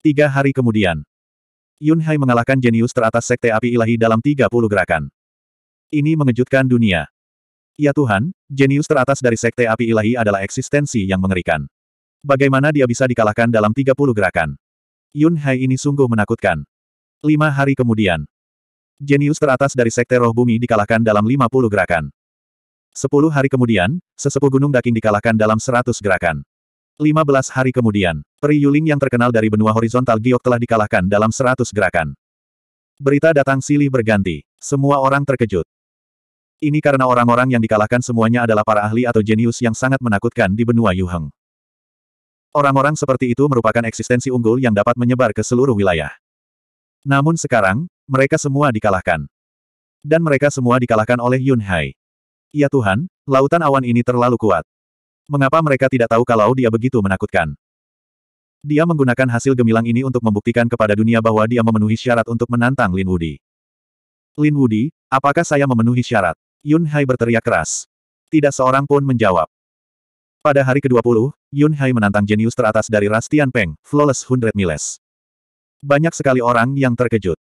Tiga hari kemudian, Yun Hai mengalahkan jenius teratas sekte api ilahi dalam 30 gerakan. Ini mengejutkan dunia. Ya Tuhan, jenius teratas dari sekte api ilahi adalah eksistensi yang mengerikan. Bagaimana dia bisa dikalahkan dalam 30 gerakan? Yun Hai ini sungguh menakutkan. Lima hari kemudian, jenius teratas dari sekte roh bumi dikalahkan dalam 50 gerakan. Sepuluh hari kemudian, sesepuh gunung daging dikalahkan dalam seratus gerakan. 15 hari kemudian, Peri Yuling yang terkenal dari benua horizontal Giok telah dikalahkan dalam 100 gerakan. Berita datang silih berganti. Semua orang terkejut. Ini karena orang-orang yang dikalahkan semuanya adalah para ahli atau jenius yang sangat menakutkan di benua Yuheng. Orang-orang seperti itu merupakan eksistensi unggul yang dapat menyebar ke seluruh wilayah. Namun sekarang, mereka semua dikalahkan. Dan mereka semua dikalahkan oleh Yun Hai. Ya Tuhan, lautan awan ini terlalu kuat. Mengapa mereka tidak tahu kalau dia begitu menakutkan? Dia menggunakan hasil gemilang ini untuk membuktikan kepada dunia bahwa dia memenuhi syarat untuk menantang Lin Wudi. Lin Wudi, apakah saya memenuhi syarat? Yun Hai berteriak keras. Tidak seorang pun menjawab. Pada hari ke-20, Yun Hai menantang jenius teratas dari Rastian Peng, Flawless Hundred Miles. Banyak sekali orang yang terkejut.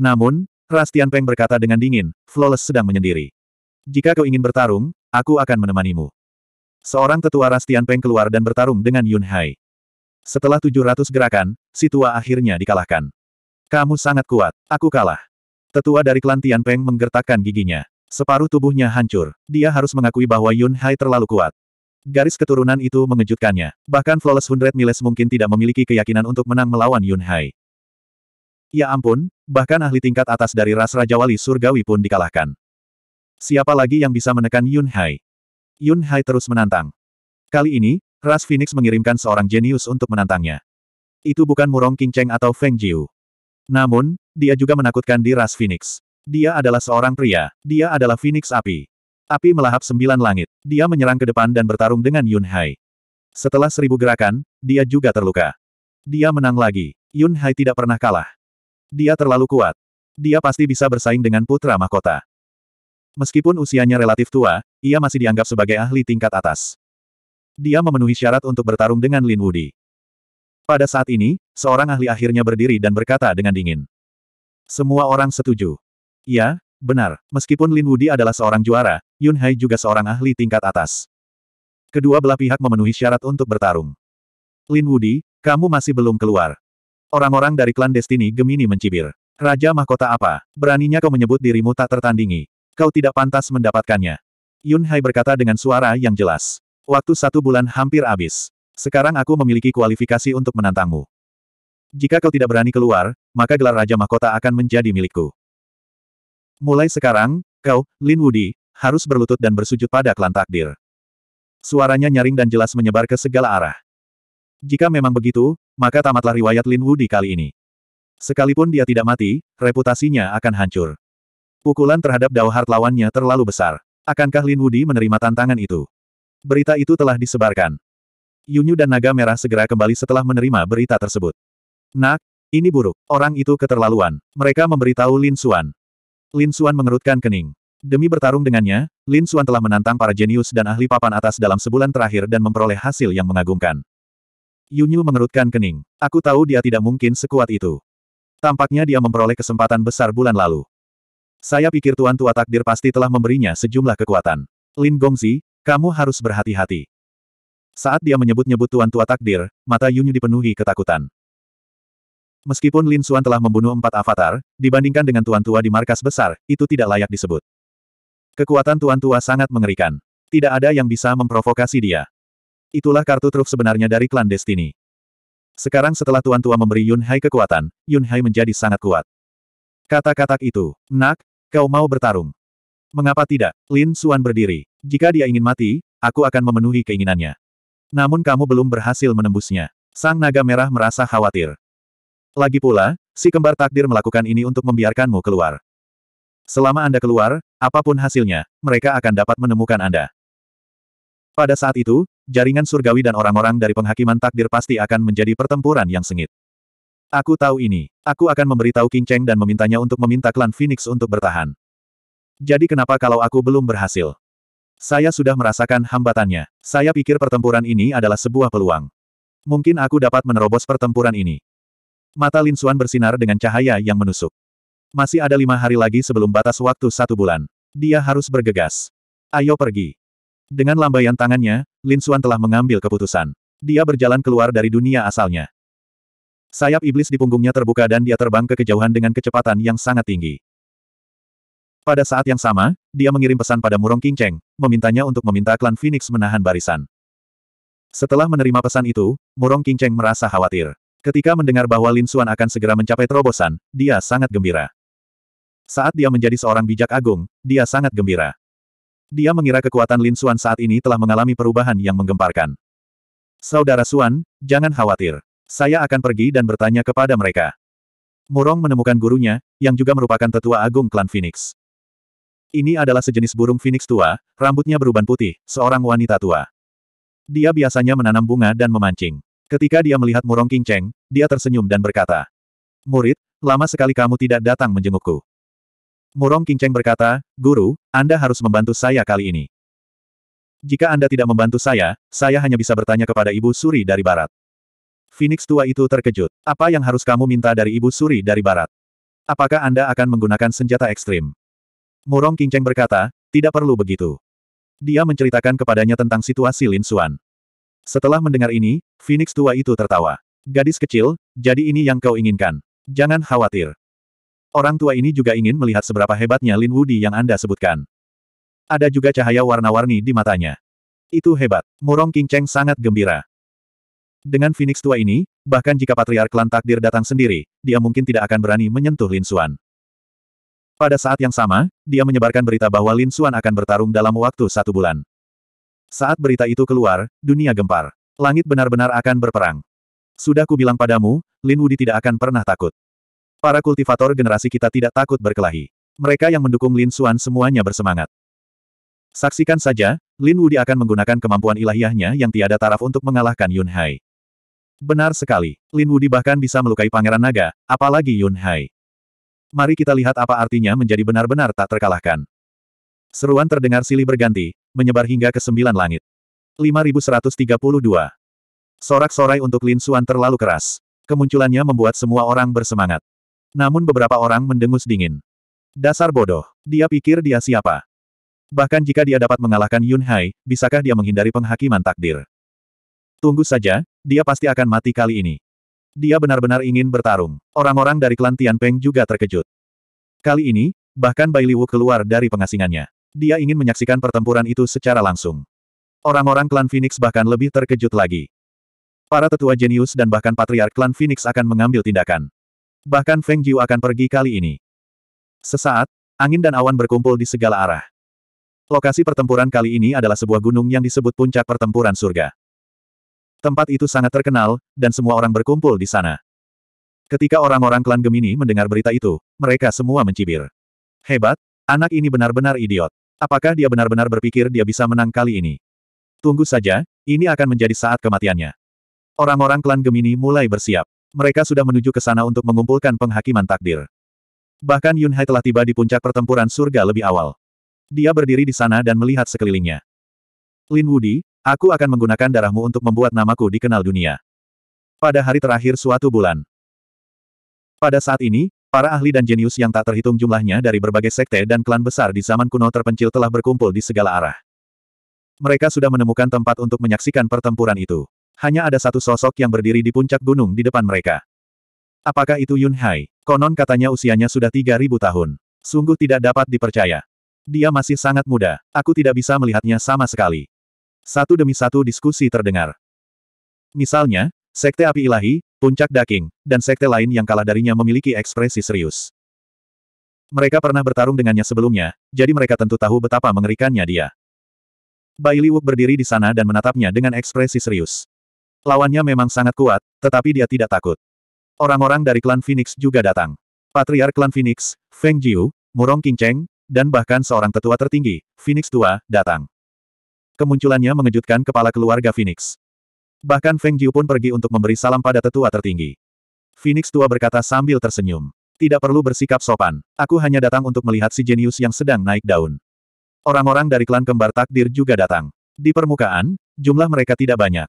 Namun, Rastian Peng berkata dengan dingin, Flawless sedang menyendiri. Jika kau ingin bertarung, aku akan menemanimu. Seorang tetua ras Tianpeng keluar dan bertarung dengan Yun Hai. Setelah 700 gerakan, si tua akhirnya dikalahkan. Kamu sangat kuat, aku kalah. Tetua dari klan Peng menggertakkan giginya. Separuh tubuhnya hancur. Dia harus mengakui bahwa Yun Hai terlalu kuat. Garis keturunan itu mengejutkannya. Bahkan Flawless Hundred Miles mungkin tidak memiliki keyakinan untuk menang melawan Yun Hai. Ya ampun, bahkan ahli tingkat atas dari ras Raja Wali Surgawi pun dikalahkan. Siapa lagi yang bisa menekan Yun Hai? Yun Hai terus menantang. Kali ini, Ras Phoenix mengirimkan seorang jenius untuk menantangnya. Itu bukan Murong King Cheng atau Feng Jiu. Namun, dia juga menakutkan di Ras Phoenix. Dia adalah seorang pria. Dia adalah Phoenix Api. Api melahap sembilan langit. Dia menyerang ke depan dan bertarung dengan Yun Hai. Setelah seribu gerakan, dia juga terluka. Dia menang lagi. Yun Hai tidak pernah kalah. Dia terlalu kuat. Dia pasti bisa bersaing dengan putra mahkota. Meskipun usianya relatif tua, ia masih dianggap sebagai ahli tingkat atas. Dia memenuhi syarat untuk bertarung dengan Lin Wudi. Pada saat ini, seorang ahli akhirnya berdiri dan berkata dengan dingin. Semua orang setuju. Ya, benar. Meskipun Lin Wudi adalah seorang juara, Yun Hai juga seorang ahli tingkat atas. Kedua belah pihak memenuhi syarat untuk bertarung. Lin Wudi, kamu masih belum keluar. Orang-orang dari klan Destiny Gemini mencibir. Raja mahkota apa? Beraninya kau menyebut dirimu tak tertandingi. Kau tidak pantas mendapatkannya. Yun Hai berkata dengan suara yang jelas. Waktu satu bulan hampir habis. Sekarang aku memiliki kualifikasi untuk menantangmu. Jika kau tidak berani keluar, maka gelar Raja Mahkota akan menjadi milikku. Mulai sekarang, kau, Lin Wudi, harus berlutut dan bersujud pada klan takdir. Suaranya nyaring dan jelas menyebar ke segala arah. Jika memang begitu, maka tamatlah riwayat Lin Wudi kali ini. Sekalipun dia tidak mati, reputasinya akan hancur. Pukulan terhadap Dauhard lawannya terlalu besar. Akankah Lin Wudi menerima tantangan itu? Berita itu telah disebarkan. Yunyu dan Naga Merah segera kembali setelah menerima berita tersebut. Nak, ini buruk. Orang itu keterlaluan. Mereka memberitahu Lin Xuan. Lin Xuan mengerutkan kening. Demi bertarung dengannya, Lin Xuan telah menantang para jenius dan ahli papan atas dalam sebulan terakhir dan memperoleh hasil yang mengagumkan. Yunyu mengerutkan kening. Aku tahu dia tidak mungkin sekuat itu. Tampaknya dia memperoleh kesempatan besar bulan lalu. Saya pikir Tuan Tua Takdir pasti telah memberinya sejumlah kekuatan. Lin Gongzi, kamu harus berhati-hati. Saat dia menyebut-nyebut Tuan Tua Takdir, mata Yunyu dipenuhi ketakutan. Meskipun Lin Xuan telah membunuh empat avatar, dibandingkan dengan Tuan Tua di markas besar, itu tidak layak disebut. Kekuatan Tuan Tua sangat mengerikan. Tidak ada yang bisa memprovokasi dia. Itulah kartu truf sebenarnya dari klan Destiny. Sekarang setelah Tuan Tua memberi Yun Hai kekuatan, Yun Hai menjadi sangat kuat. kata kata itu, nak, Kau mau bertarung? Mengapa tidak? Lin Suan berdiri. Jika dia ingin mati, aku akan memenuhi keinginannya. Namun kamu belum berhasil menembusnya. Sang naga merah merasa khawatir. Lagi pula, si kembar takdir melakukan ini untuk membiarkanmu keluar. Selama Anda keluar, apapun hasilnya, mereka akan dapat menemukan Anda. Pada saat itu, jaringan surgawi dan orang-orang dari penghakiman takdir pasti akan menjadi pertempuran yang sengit. Aku tahu ini. Aku akan memberitahu King Cheng dan memintanya untuk meminta klan Phoenix untuk bertahan. Jadi kenapa kalau aku belum berhasil? Saya sudah merasakan hambatannya. Saya pikir pertempuran ini adalah sebuah peluang. Mungkin aku dapat menerobos pertempuran ini. Mata Lin Xuan bersinar dengan cahaya yang menusuk. Masih ada lima hari lagi sebelum batas waktu satu bulan. Dia harus bergegas. Ayo pergi. Dengan lambaian tangannya, Lin Xuan telah mengambil keputusan. Dia berjalan keluar dari dunia asalnya. Sayap iblis di punggungnya terbuka dan dia terbang ke kejauhan dengan kecepatan yang sangat tinggi. Pada saat yang sama, dia mengirim pesan pada Murong King memintanya untuk meminta klan Phoenix menahan barisan. Setelah menerima pesan itu, Murong King merasa khawatir. Ketika mendengar bahwa Lin Xuan akan segera mencapai terobosan, dia sangat gembira. Saat dia menjadi seorang bijak agung, dia sangat gembira. Dia mengira kekuatan Lin Xuan saat ini telah mengalami perubahan yang menggemparkan. Saudara Xuan, jangan khawatir. Saya akan pergi dan bertanya kepada mereka. Murong menemukan gurunya, yang juga merupakan tetua agung klan Phoenix. Ini adalah sejenis burung Phoenix tua, rambutnya beruban putih, seorang wanita tua. Dia biasanya menanam bunga dan memancing. Ketika dia melihat Murong Cheng, dia tersenyum dan berkata, Murid, lama sekali kamu tidak datang menjengukku. Murong Cheng berkata, Guru, Anda harus membantu saya kali ini. Jika Anda tidak membantu saya, saya hanya bisa bertanya kepada Ibu Suri dari Barat. Phoenix tua itu terkejut. Apa yang harus kamu minta dari ibu suri dari barat? Apakah Anda akan menggunakan senjata ekstrim? Murong Kingceng berkata, tidak perlu begitu. Dia menceritakan kepadanya tentang situasi Lin Xuan. Setelah mendengar ini, Phoenix tua itu tertawa. Gadis kecil, jadi ini yang kau inginkan. Jangan khawatir. Orang tua ini juga ingin melihat seberapa hebatnya Lin Wudi yang Anda sebutkan. Ada juga cahaya warna-warni di matanya. Itu hebat. Murong Kingceng sangat gembira. Dengan Phoenix tua ini, bahkan jika Patriark Klan Takdir datang sendiri, dia mungkin tidak akan berani menyentuh Lin Xuan. Pada saat yang sama, dia menyebarkan berita bahwa Lin Xuan akan bertarung dalam waktu satu bulan. Saat berita itu keluar, dunia gempar. Langit benar-benar akan berperang. Sudah kubilang padamu, Lin Wudi tidak akan pernah takut. Para kultivator generasi kita tidak takut berkelahi. Mereka yang mendukung Lin Xuan semuanya bersemangat. Saksikan saja, Lin Wudi akan menggunakan kemampuan ilahiyahnya yang tiada taraf untuk mengalahkan Yun Hai. Benar sekali, Lin Wudi bahkan bisa melukai Pangeran Naga, apalagi Yun Hai. Mari kita lihat apa artinya menjadi benar-benar tak terkalahkan. Seruan terdengar silih berganti, menyebar hingga ke sembilan langit. 5132. Sorak-sorai untuk Lin Xuan terlalu keras. Kemunculannya membuat semua orang bersemangat. Namun beberapa orang mendengus dingin. Dasar bodoh, dia pikir dia siapa. Bahkan jika dia dapat mengalahkan Yun Hai, bisakah dia menghindari penghakiman takdir? Tunggu saja, dia pasti akan mati kali ini. Dia benar-benar ingin bertarung. Orang-orang dari klan Tianpeng juga terkejut. Kali ini, bahkan Bai Liwu keluar dari pengasingannya. Dia ingin menyaksikan pertempuran itu secara langsung. Orang-orang klan Phoenix bahkan lebih terkejut lagi. Para tetua jenius dan bahkan patriark klan Phoenix akan mengambil tindakan. Bahkan Feng Jiu akan pergi kali ini. Sesaat, angin dan awan berkumpul di segala arah. Lokasi pertempuran kali ini adalah sebuah gunung yang disebut puncak pertempuran surga. Tempat itu sangat terkenal, dan semua orang berkumpul di sana. Ketika orang-orang klan Gemini mendengar berita itu, mereka semua mencibir. Hebat, anak ini benar-benar idiot. Apakah dia benar-benar berpikir dia bisa menang kali ini? Tunggu saja, ini akan menjadi saat kematiannya. Orang-orang klan Gemini mulai bersiap. Mereka sudah menuju ke sana untuk mengumpulkan penghakiman takdir. Bahkan Yunhai telah tiba di puncak pertempuran surga lebih awal. Dia berdiri di sana dan melihat sekelilingnya. Lin Wudi, aku akan menggunakan darahmu untuk membuat namaku dikenal dunia. Pada hari terakhir suatu bulan. Pada saat ini, para ahli dan jenius yang tak terhitung jumlahnya dari berbagai sekte dan klan besar di zaman kuno terpencil telah berkumpul di segala arah. Mereka sudah menemukan tempat untuk menyaksikan pertempuran itu. Hanya ada satu sosok yang berdiri di puncak gunung di depan mereka. Apakah itu Yun Hai? Konon katanya usianya sudah 3.000 tahun. Sungguh tidak dapat dipercaya. Dia masih sangat muda. Aku tidak bisa melihatnya sama sekali. Satu demi satu diskusi terdengar. Misalnya, Sekte Api Ilahi, Puncak Daking, dan sekte lain yang kalah darinya memiliki ekspresi serius. Mereka pernah bertarung dengannya sebelumnya, jadi mereka tentu tahu betapa mengerikannya dia. Bai Liwu berdiri di sana dan menatapnya dengan ekspresi serius. Lawannya memang sangat kuat, tetapi dia tidak takut. Orang-orang dari klan Phoenix juga datang. Patriark klan Phoenix, Feng Jiu, Murong Qingcheng, dan bahkan seorang tetua tertinggi, Phoenix Tua, datang. Kemunculannya mengejutkan kepala keluarga Phoenix. Bahkan Feng Jiu pun pergi untuk memberi salam pada tetua tertinggi. Phoenix tua berkata sambil tersenyum. Tidak perlu bersikap sopan. Aku hanya datang untuk melihat si jenius yang sedang naik daun. Orang-orang dari klan kembar takdir juga datang. Di permukaan, jumlah mereka tidak banyak.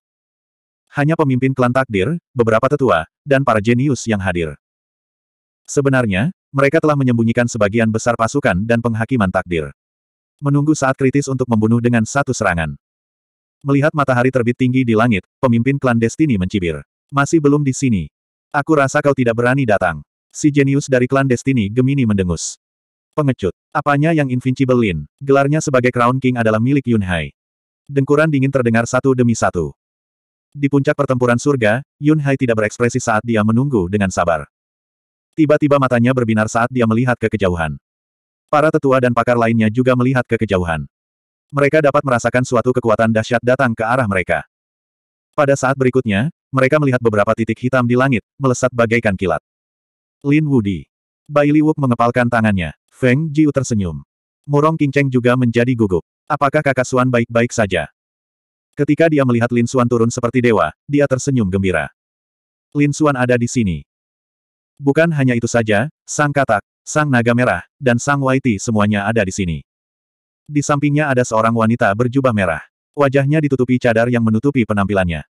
Hanya pemimpin klan takdir, beberapa tetua, dan para jenius yang hadir. Sebenarnya, mereka telah menyembunyikan sebagian besar pasukan dan penghakiman takdir. Menunggu saat kritis untuk membunuh dengan satu serangan. Melihat matahari terbit tinggi di langit, pemimpin klan Destiny mencibir. Masih belum di sini. Aku rasa kau tidak berani datang. Si jenius dari klan Destiny Gemini mendengus. Pengecut. Apanya yang Invincible Lin? Gelarnya sebagai Crown King adalah milik Yun Hai. Dengkuran dingin terdengar satu demi satu. Di puncak pertempuran surga, Yun Hai tidak berekspresi saat dia menunggu dengan sabar. Tiba-tiba matanya berbinar saat dia melihat ke kejauhan. Para tetua dan pakar lainnya juga melihat ke kejauhan. Mereka dapat merasakan suatu kekuatan dahsyat datang ke arah mereka. Pada saat berikutnya, mereka melihat beberapa titik hitam di langit, melesat bagaikan kilat. Lin Wudi. Bai Liwook mengepalkan tangannya. Feng Jiu tersenyum. Murong Kinceng juga menjadi gugup. Apakah kakak Suan baik-baik saja? Ketika dia melihat Lin Suan turun seperti dewa, dia tersenyum gembira. Lin Suan ada di sini. Bukan hanya itu saja, sang katak, Sang Naga Merah, dan Sang Waiti semuanya ada di sini. Di sampingnya ada seorang wanita berjubah merah. Wajahnya ditutupi cadar yang menutupi penampilannya.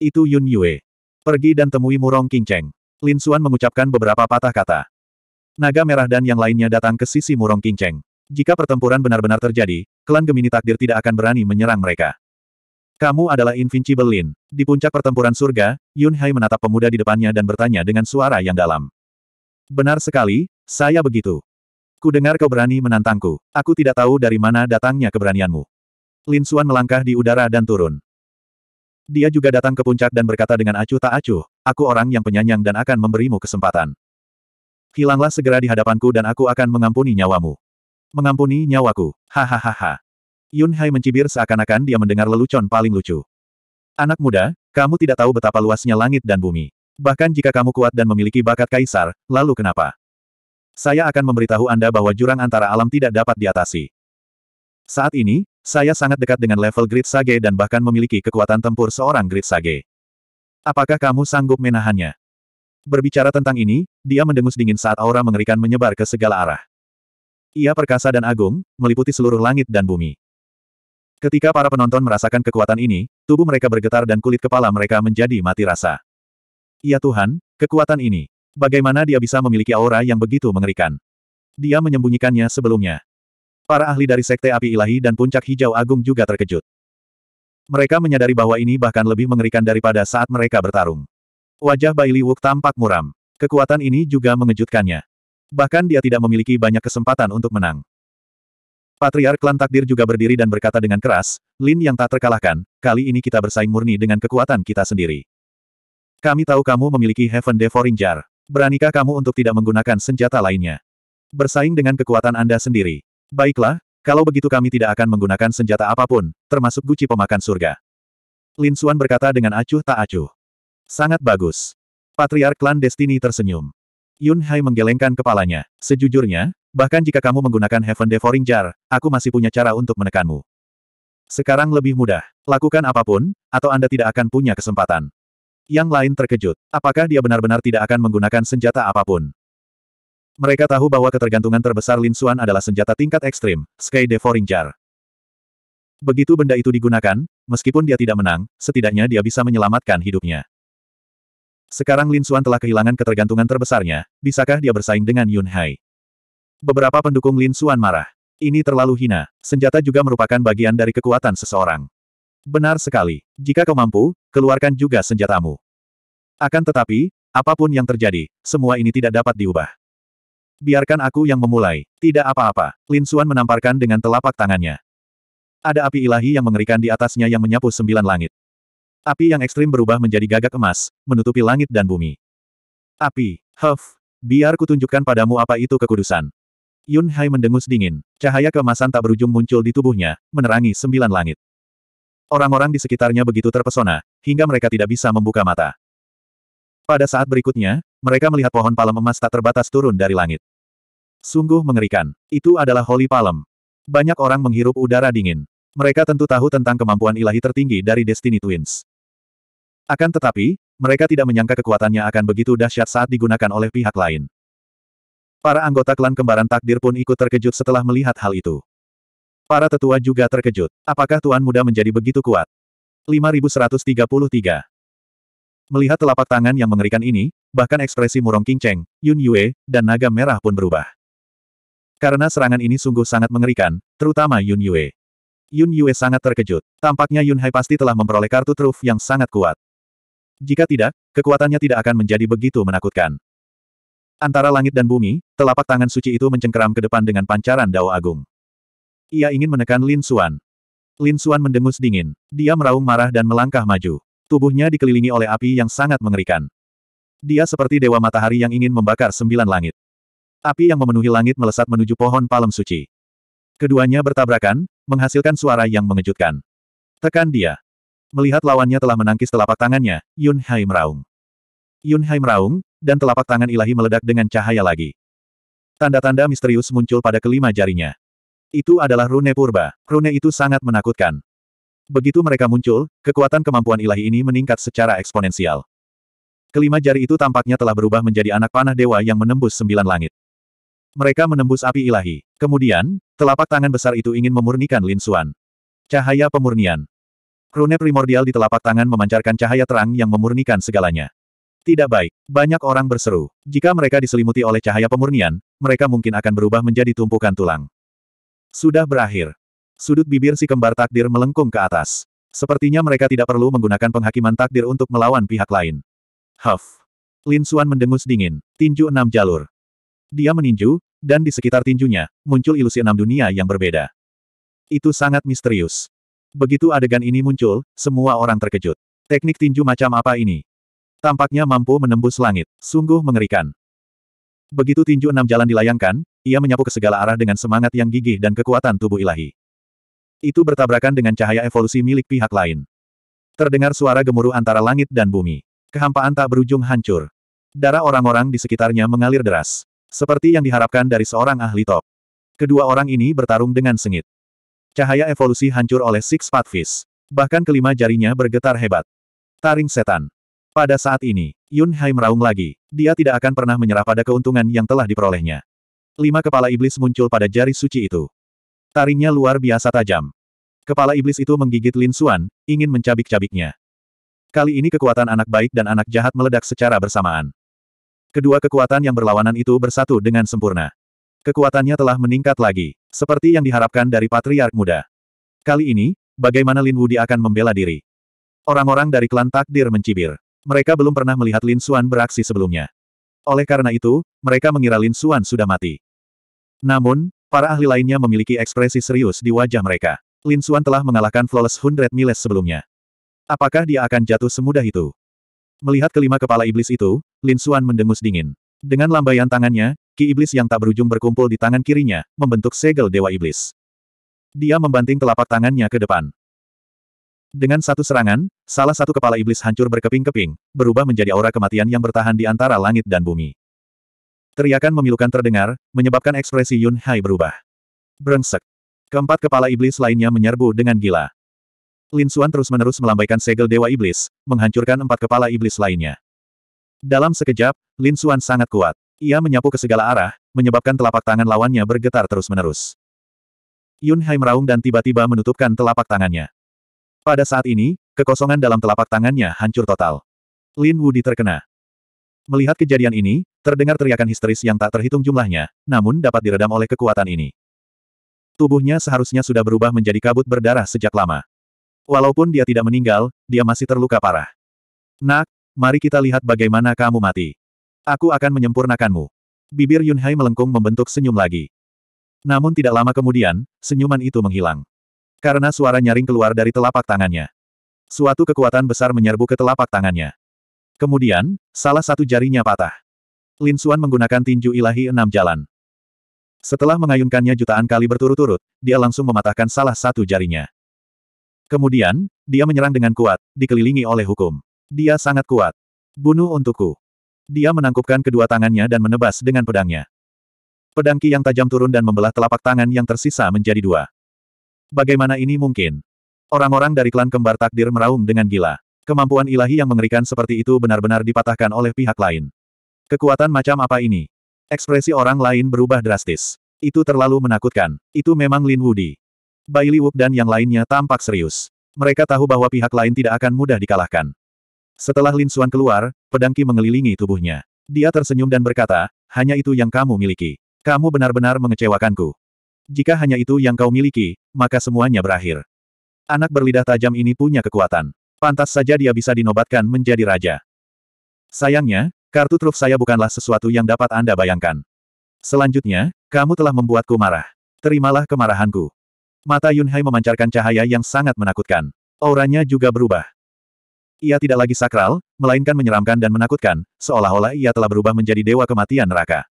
Itu Yun Yue. Pergi dan temui Murong Kingcheng. Lin Xuan mengucapkan beberapa patah kata. Naga Merah dan yang lainnya datang ke sisi Murong Kingcheng. Jika pertempuran benar-benar terjadi, klan Gemini Takdir tidak akan berani menyerang mereka. Kamu adalah Invincible Lin. Di puncak pertempuran surga, Yun Hai menatap pemuda di depannya dan bertanya dengan suara yang dalam. Benar sekali, saya begitu. Ku dengar kau berani menantangku. Aku tidak tahu dari mana datangnya keberanianmu. Lin Suan melangkah di udara dan turun. Dia juga datang ke puncak dan berkata dengan acuh tak acuh, aku orang yang penyanyang dan akan memberimu kesempatan. Hilanglah segera di hadapanku dan aku akan mengampuni nyawamu. Mengampuni nyawaku, hahaha. Yun Hai mencibir seakan-akan dia mendengar lelucon paling lucu. Anak muda, kamu tidak tahu betapa luasnya langit dan bumi. Bahkan jika kamu kuat dan memiliki bakat kaisar, lalu kenapa? Saya akan memberitahu Anda bahwa jurang antara alam tidak dapat diatasi. Saat ini, saya sangat dekat dengan level Grid Sage dan bahkan memiliki kekuatan tempur seorang Grid Sage. Apakah kamu sanggup menahannya? Berbicara tentang ini, dia mendengus dingin saat aura mengerikan menyebar ke segala arah. Ia perkasa dan agung, meliputi seluruh langit dan bumi. Ketika para penonton merasakan kekuatan ini, tubuh mereka bergetar dan kulit kepala mereka menjadi mati rasa. Ya Tuhan, kekuatan ini. Bagaimana dia bisa memiliki aura yang begitu mengerikan? Dia menyembunyikannya sebelumnya. Para ahli dari Sekte Api Ilahi dan Puncak Hijau Agung juga terkejut. Mereka menyadari bahwa ini bahkan lebih mengerikan daripada saat mereka bertarung. Wajah Baili Wuk tampak muram. Kekuatan ini juga mengejutkannya. Bahkan dia tidak memiliki banyak kesempatan untuk menang. Patriark Klan Takdir juga berdiri dan berkata dengan keras, Lin yang tak terkalahkan, kali ini kita bersaing murni dengan kekuatan kita sendiri. Kami tahu kamu memiliki Heaven Devouring Jar. Beranikah kamu untuk tidak menggunakan senjata lainnya? Bersaing dengan kekuatan Anda sendiri. Baiklah, kalau begitu kami tidak akan menggunakan senjata apapun, termasuk guci pemakan surga. Lin Suan berkata dengan acuh tak acuh. Sangat bagus. Patriark klan Destiny tersenyum. Yun Hai menggelengkan kepalanya. Sejujurnya, bahkan jika kamu menggunakan Heaven Devouring Jar, aku masih punya cara untuk menekanmu. Sekarang lebih mudah. Lakukan apapun, atau Anda tidak akan punya kesempatan. Yang lain terkejut. Apakah dia benar-benar tidak akan menggunakan senjata apapun? Mereka tahu bahwa ketergantungan terbesar Lin Xuan adalah senjata tingkat ekstrim, Sky Devouring Jar. Begitu benda itu digunakan, meskipun dia tidak menang, setidaknya dia bisa menyelamatkan hidupnya. Sekarang Lin Xuan telah kehilangan ketergantungan terbesarnya, bisakah dia bersaing dengan Yun Hai? Beberapa pendukung Lin Xuan marah. Ini terlalu hina. Senjata juga merupakan bagian dari kekuatan seseorang. Benar sekali. Jika kau mampu, keluarkan juga senjatamu. Akan tetapi, apapun yang terjadi, semua ini tidak dapat diubah. Biarkan aku yang memulai. Tidak apa-apa. Lin Xuan menamparkan dengan telapak tangannya. Ada api ilahi yang mengerikan di atasnya yang menyapu sembilan langit. Api yang ekstrim berubah menjadi gagak emas, menutupi langit dan bumi. Api, huff, biar kutunjukkan padamu apa itu kekudusan. Yun Hai mendengus dingin. Cahaya keemasan tak berujung muncul di tubuhnya, menerangi sembilan langit. Orang-orang di sekitarnya begitu terpesona, hingga mereka tidak bisa membuka mata. Pada saat berikutnya, mereka melihat pohon palem emas tak terbatas turun dari langit. Sungguh mengerikan. Itu adalah Holy Palem. Banyak orang menghirup udara dingin. Mereka tentu tahu tentang kemampuan ilahi tertinggi dari Destiny Twins. Akan tetapi, mereka tidak menyangka kekuatannya akan begitu dahsyat saat digunakan oleh pihak lain. Para anggota klan kembaran takdir pun ikut terkejut setelah melihat hal itu. Para tetua juga terkejut. Apakah Tuan Muda menjadi begitu kuat? 5133 Melihat telapak tangan yang mengerikan ini, bahkan ekspresi murong kinceng, Yun Yue, dan naga merah pun berubah. Karena serangan ini sungguh sangat mengerikan, terutama Yun Yue. Yun Yue sangat terkejut. Tampaknya Yun Hai pasti telah memperoleh kartu truf yang sangat kuat. Jika tidak, kekuatannya tidak akan menjadi begitu menakutkan. Antara langit dan bumi, telapak tangan suci itu mencengkeram ke depan dengan pancaran dao agung. Ia ingin menekan Lin Xuan. Lin Xuan mendengus dingin. Dia meraung marah dan melangkah maju. Tubuhnya dikelilingi oleh api yang sangat mengerikan. Dia seperti dewa matahari yang ingin membakar sembilan langit. Api yang memenuhi langit melesat menuju pohon palem suci. Keduanya bertabrakan, menghasilkan suara yang mengejutkan. Tekan dia. Melihat lawannya telah menangkis telapak tangannya, Yun Hai meraung. Yun Hai meraung, dan telapak tangan ilahi meledak dengan cahaya lagi. Tanda-tanda misterius muncul pada kelima jarinya. Itu adalah rune purba. Rune itu sangat menakutkan. Begitu mereka muncul, kekuatan kemampuan ilahi ini meningkat secara eksponensial. Kelima jari itu tampaknya telah berubah menjadi anak panah dewa yang menembus sembilan langit. Mereka menembus api ilahi. Kemudian, telapak tangan besar itu ingin memurnikan Lin Xuan. Cahaya pemurnian. Rune primordial di telapak tangan memancarkan cahaya terang yang memurnikan segalanya. Tidak baik. Banyak orang berseru. Jika mereka diselimuti oleh cahaya pemurnian, mereka mungkin akan berubah menjadi tumpukan tulang. Sudah berakhir. Sudut bibir si kembar takdir melengkung ke atas. Sepertinya mereka tidak perlu menggunakan penghakiman takdir untuk melawan pihak lain. Huff. Lin Suan mendengus dingin. Tinju enam jalur. Dia meninju, dan di sekitar tinjunya, muncul ilusi enam dunia yang berbeda. Itu sangat misterius. Begitu adegan ini muncul, semua orang terkejut. Teknik tinju macam apa ini? Tampaknya mampu menembus langit. Sungguh mengerikan. Begitu tinju enam jalan dilayangkan, ia menyapu ke segala arah dengan semangat yang gigih dan kekuatan tubuh ilahi. Itu bertabrakan dengan cahaya evolusi milik pihak lain. Terdengar suara gemuruh antara langit dan bumi. Kehampaan tak berujung hancur. Darah orang-orang di sekitarnya mengalir deras. Seperti yang diharapkan dari seorang ahli top. Kedua orang ini bertarung dengan sengit. Cahaya evolusi hancur oleh Six Pathfish. Bahkan kelima jarinya bergetar hebat. Taring setan. Pada saat ini, Yun Hai meraung lagi. Dia tidak akan pernah menyerah pada keuntungan yang telah diperolehnya. Lima kepala iblis muncul pada jari suci itu. Taringnya luar biasa tajam. Kepala iblis itu menggigit Lin Xuan, ingin mencabik-cabiknya. Kali ini kekuatan anak baik dan anak jahat meledak secara bersamaan. Kedua kekuatan yang berlawanan itu bersatu dengan sempurna. Kekuatannya telah meningkat lagi, seperti yang diharapkan dari Patriark Muda. Kali ini, bagaimana Lin Wudi akan membela diri? Orang-orang dari klan takdir mencibir. Mereka belum pernah melihat Lin Xuan beraksi sebelumnya. Oleh karena itu, mereka mengira Lin Xuan sudah mati. Namun, para ahli lainnya memiliki ekspresi serius di wajah mereka. Lin Xuan telah mengalahkan Flawless Hundred Miles sebelumnya. Apakah dia akan jatuh semudah itu? Melihat kelima kepala iblis itu, Lin Xuan mendengus dingin. Dengan lambaian tangannya, ki iblis yang tak berujung berkumpul di tangan kirinya, membentuk segel Dewa Iblis. Dia membanting telapak tangannya ke depan. Dengan satu serangan, salah satu kepala iblis hancur berkeping-keping, berubah menjadi aura kematian yang bertahan di antara langit dan bumi. Teriakan memilukan terdengar, menyebabkan ekspresi Yun Hai berubah. Brengsek. Keempat kepala iblis lainnya menyerbu dengan gila. Lin Xuan terus-menerus melambaikan segel Dewa Iblis, menghancurkan empat kepala iblis lainnya. Dalam sekejap, Lin Xuan sangat kuat. Ia menyapu ke segala arah, menyebabkan telapak tangan lawannya bergetar terus-menerus. Yun Hai meraung dan tiba-tiba menutupkan telapak tangannya. Pada saat ini, kekosongan dalam telapak tangannya hancur total. Lin Wu diterkena. Melihat kejadian ini, terdengar teriakan histeris yang tak terhitung jumlahnya, namun dapat diredam oleh kekuatan ini. Tubuhnya seharusnya sudah berubah menjadi kabut berdarah sejak lama. Walaupun dia tidak meninggal, dia masih terluka parah. Nak, mari kita lihat bagaimana kamu mati. Aku akan menyempurnakanmu. Bibir Yunhai melengkung membentuk senyum lagi. Namun tidak lama kemudian, senyuman itu menghilang. Karena suara nyaring keluar dari telapak tangannya. Suatu kekuatan besar menyerbu ke telapak tangannya. Kemudian, salah satu jarinya patah. Lin Xuan menggunakan tinju ilahi enam jalan. Setelah mengayunkannya jutaan kali berturut-turut, dia langsung mematahkan salah satu jarinya. Kemudian, dia menyerang dengan kuat, dikelilingi oleh hukum. Dia sangat kuat. Bunuh untukku. Dia menangkupkan kedua tangannya dan menebas dengan pedangnya. Pedangki yang tajam turun dan membelah telapak tangan yang tersisa menjadi dua. Bagaimana ini mungkin? Orang-orang dari klan kembar takdir meraung dengan gila. Kemampuan ilahi yang mengerikan seperti itu benar-benar dipatahkan oleh pihak lain. Kekuatan macam apa ini? Ekspresi orang lain berubah drastis. Itu terlalu menakutkan. Itu memang Lin Wudi. Bai Liwu dan yang lainnya tampak serius. Mereka tahu bahwa pihak lain tidak akan mudah dikalahkan. Setelah Lin Xuan keluar, pedangki mengelilingi tubuhnya. Dia tersenyum dan berkata, hanya itu yang kamu miliki. Kamu benar-benar mengecewakanku. Jika hanya itu yang kau miliki, maka semuanya berakhir. Anak berlidah tajam ini punya kekuatan. Pantas saja dia bisa dinobatkan menjadi raja. Sayangnya, kartu truf saya bukanlah sesuatu yang dapat Anda bayangkan. Selanjutnya, kamu telah membuatku marah. Terimalah kemarahanku. Mata Yunhai memancarkan cahaya yang sangat menakutkan. Auranya juga berubah. Ia tidak lagi sakral, melainkan menyeramkan dan menakutkan, seolah-olah ia telah berubah menjadi dewa kematian neraka.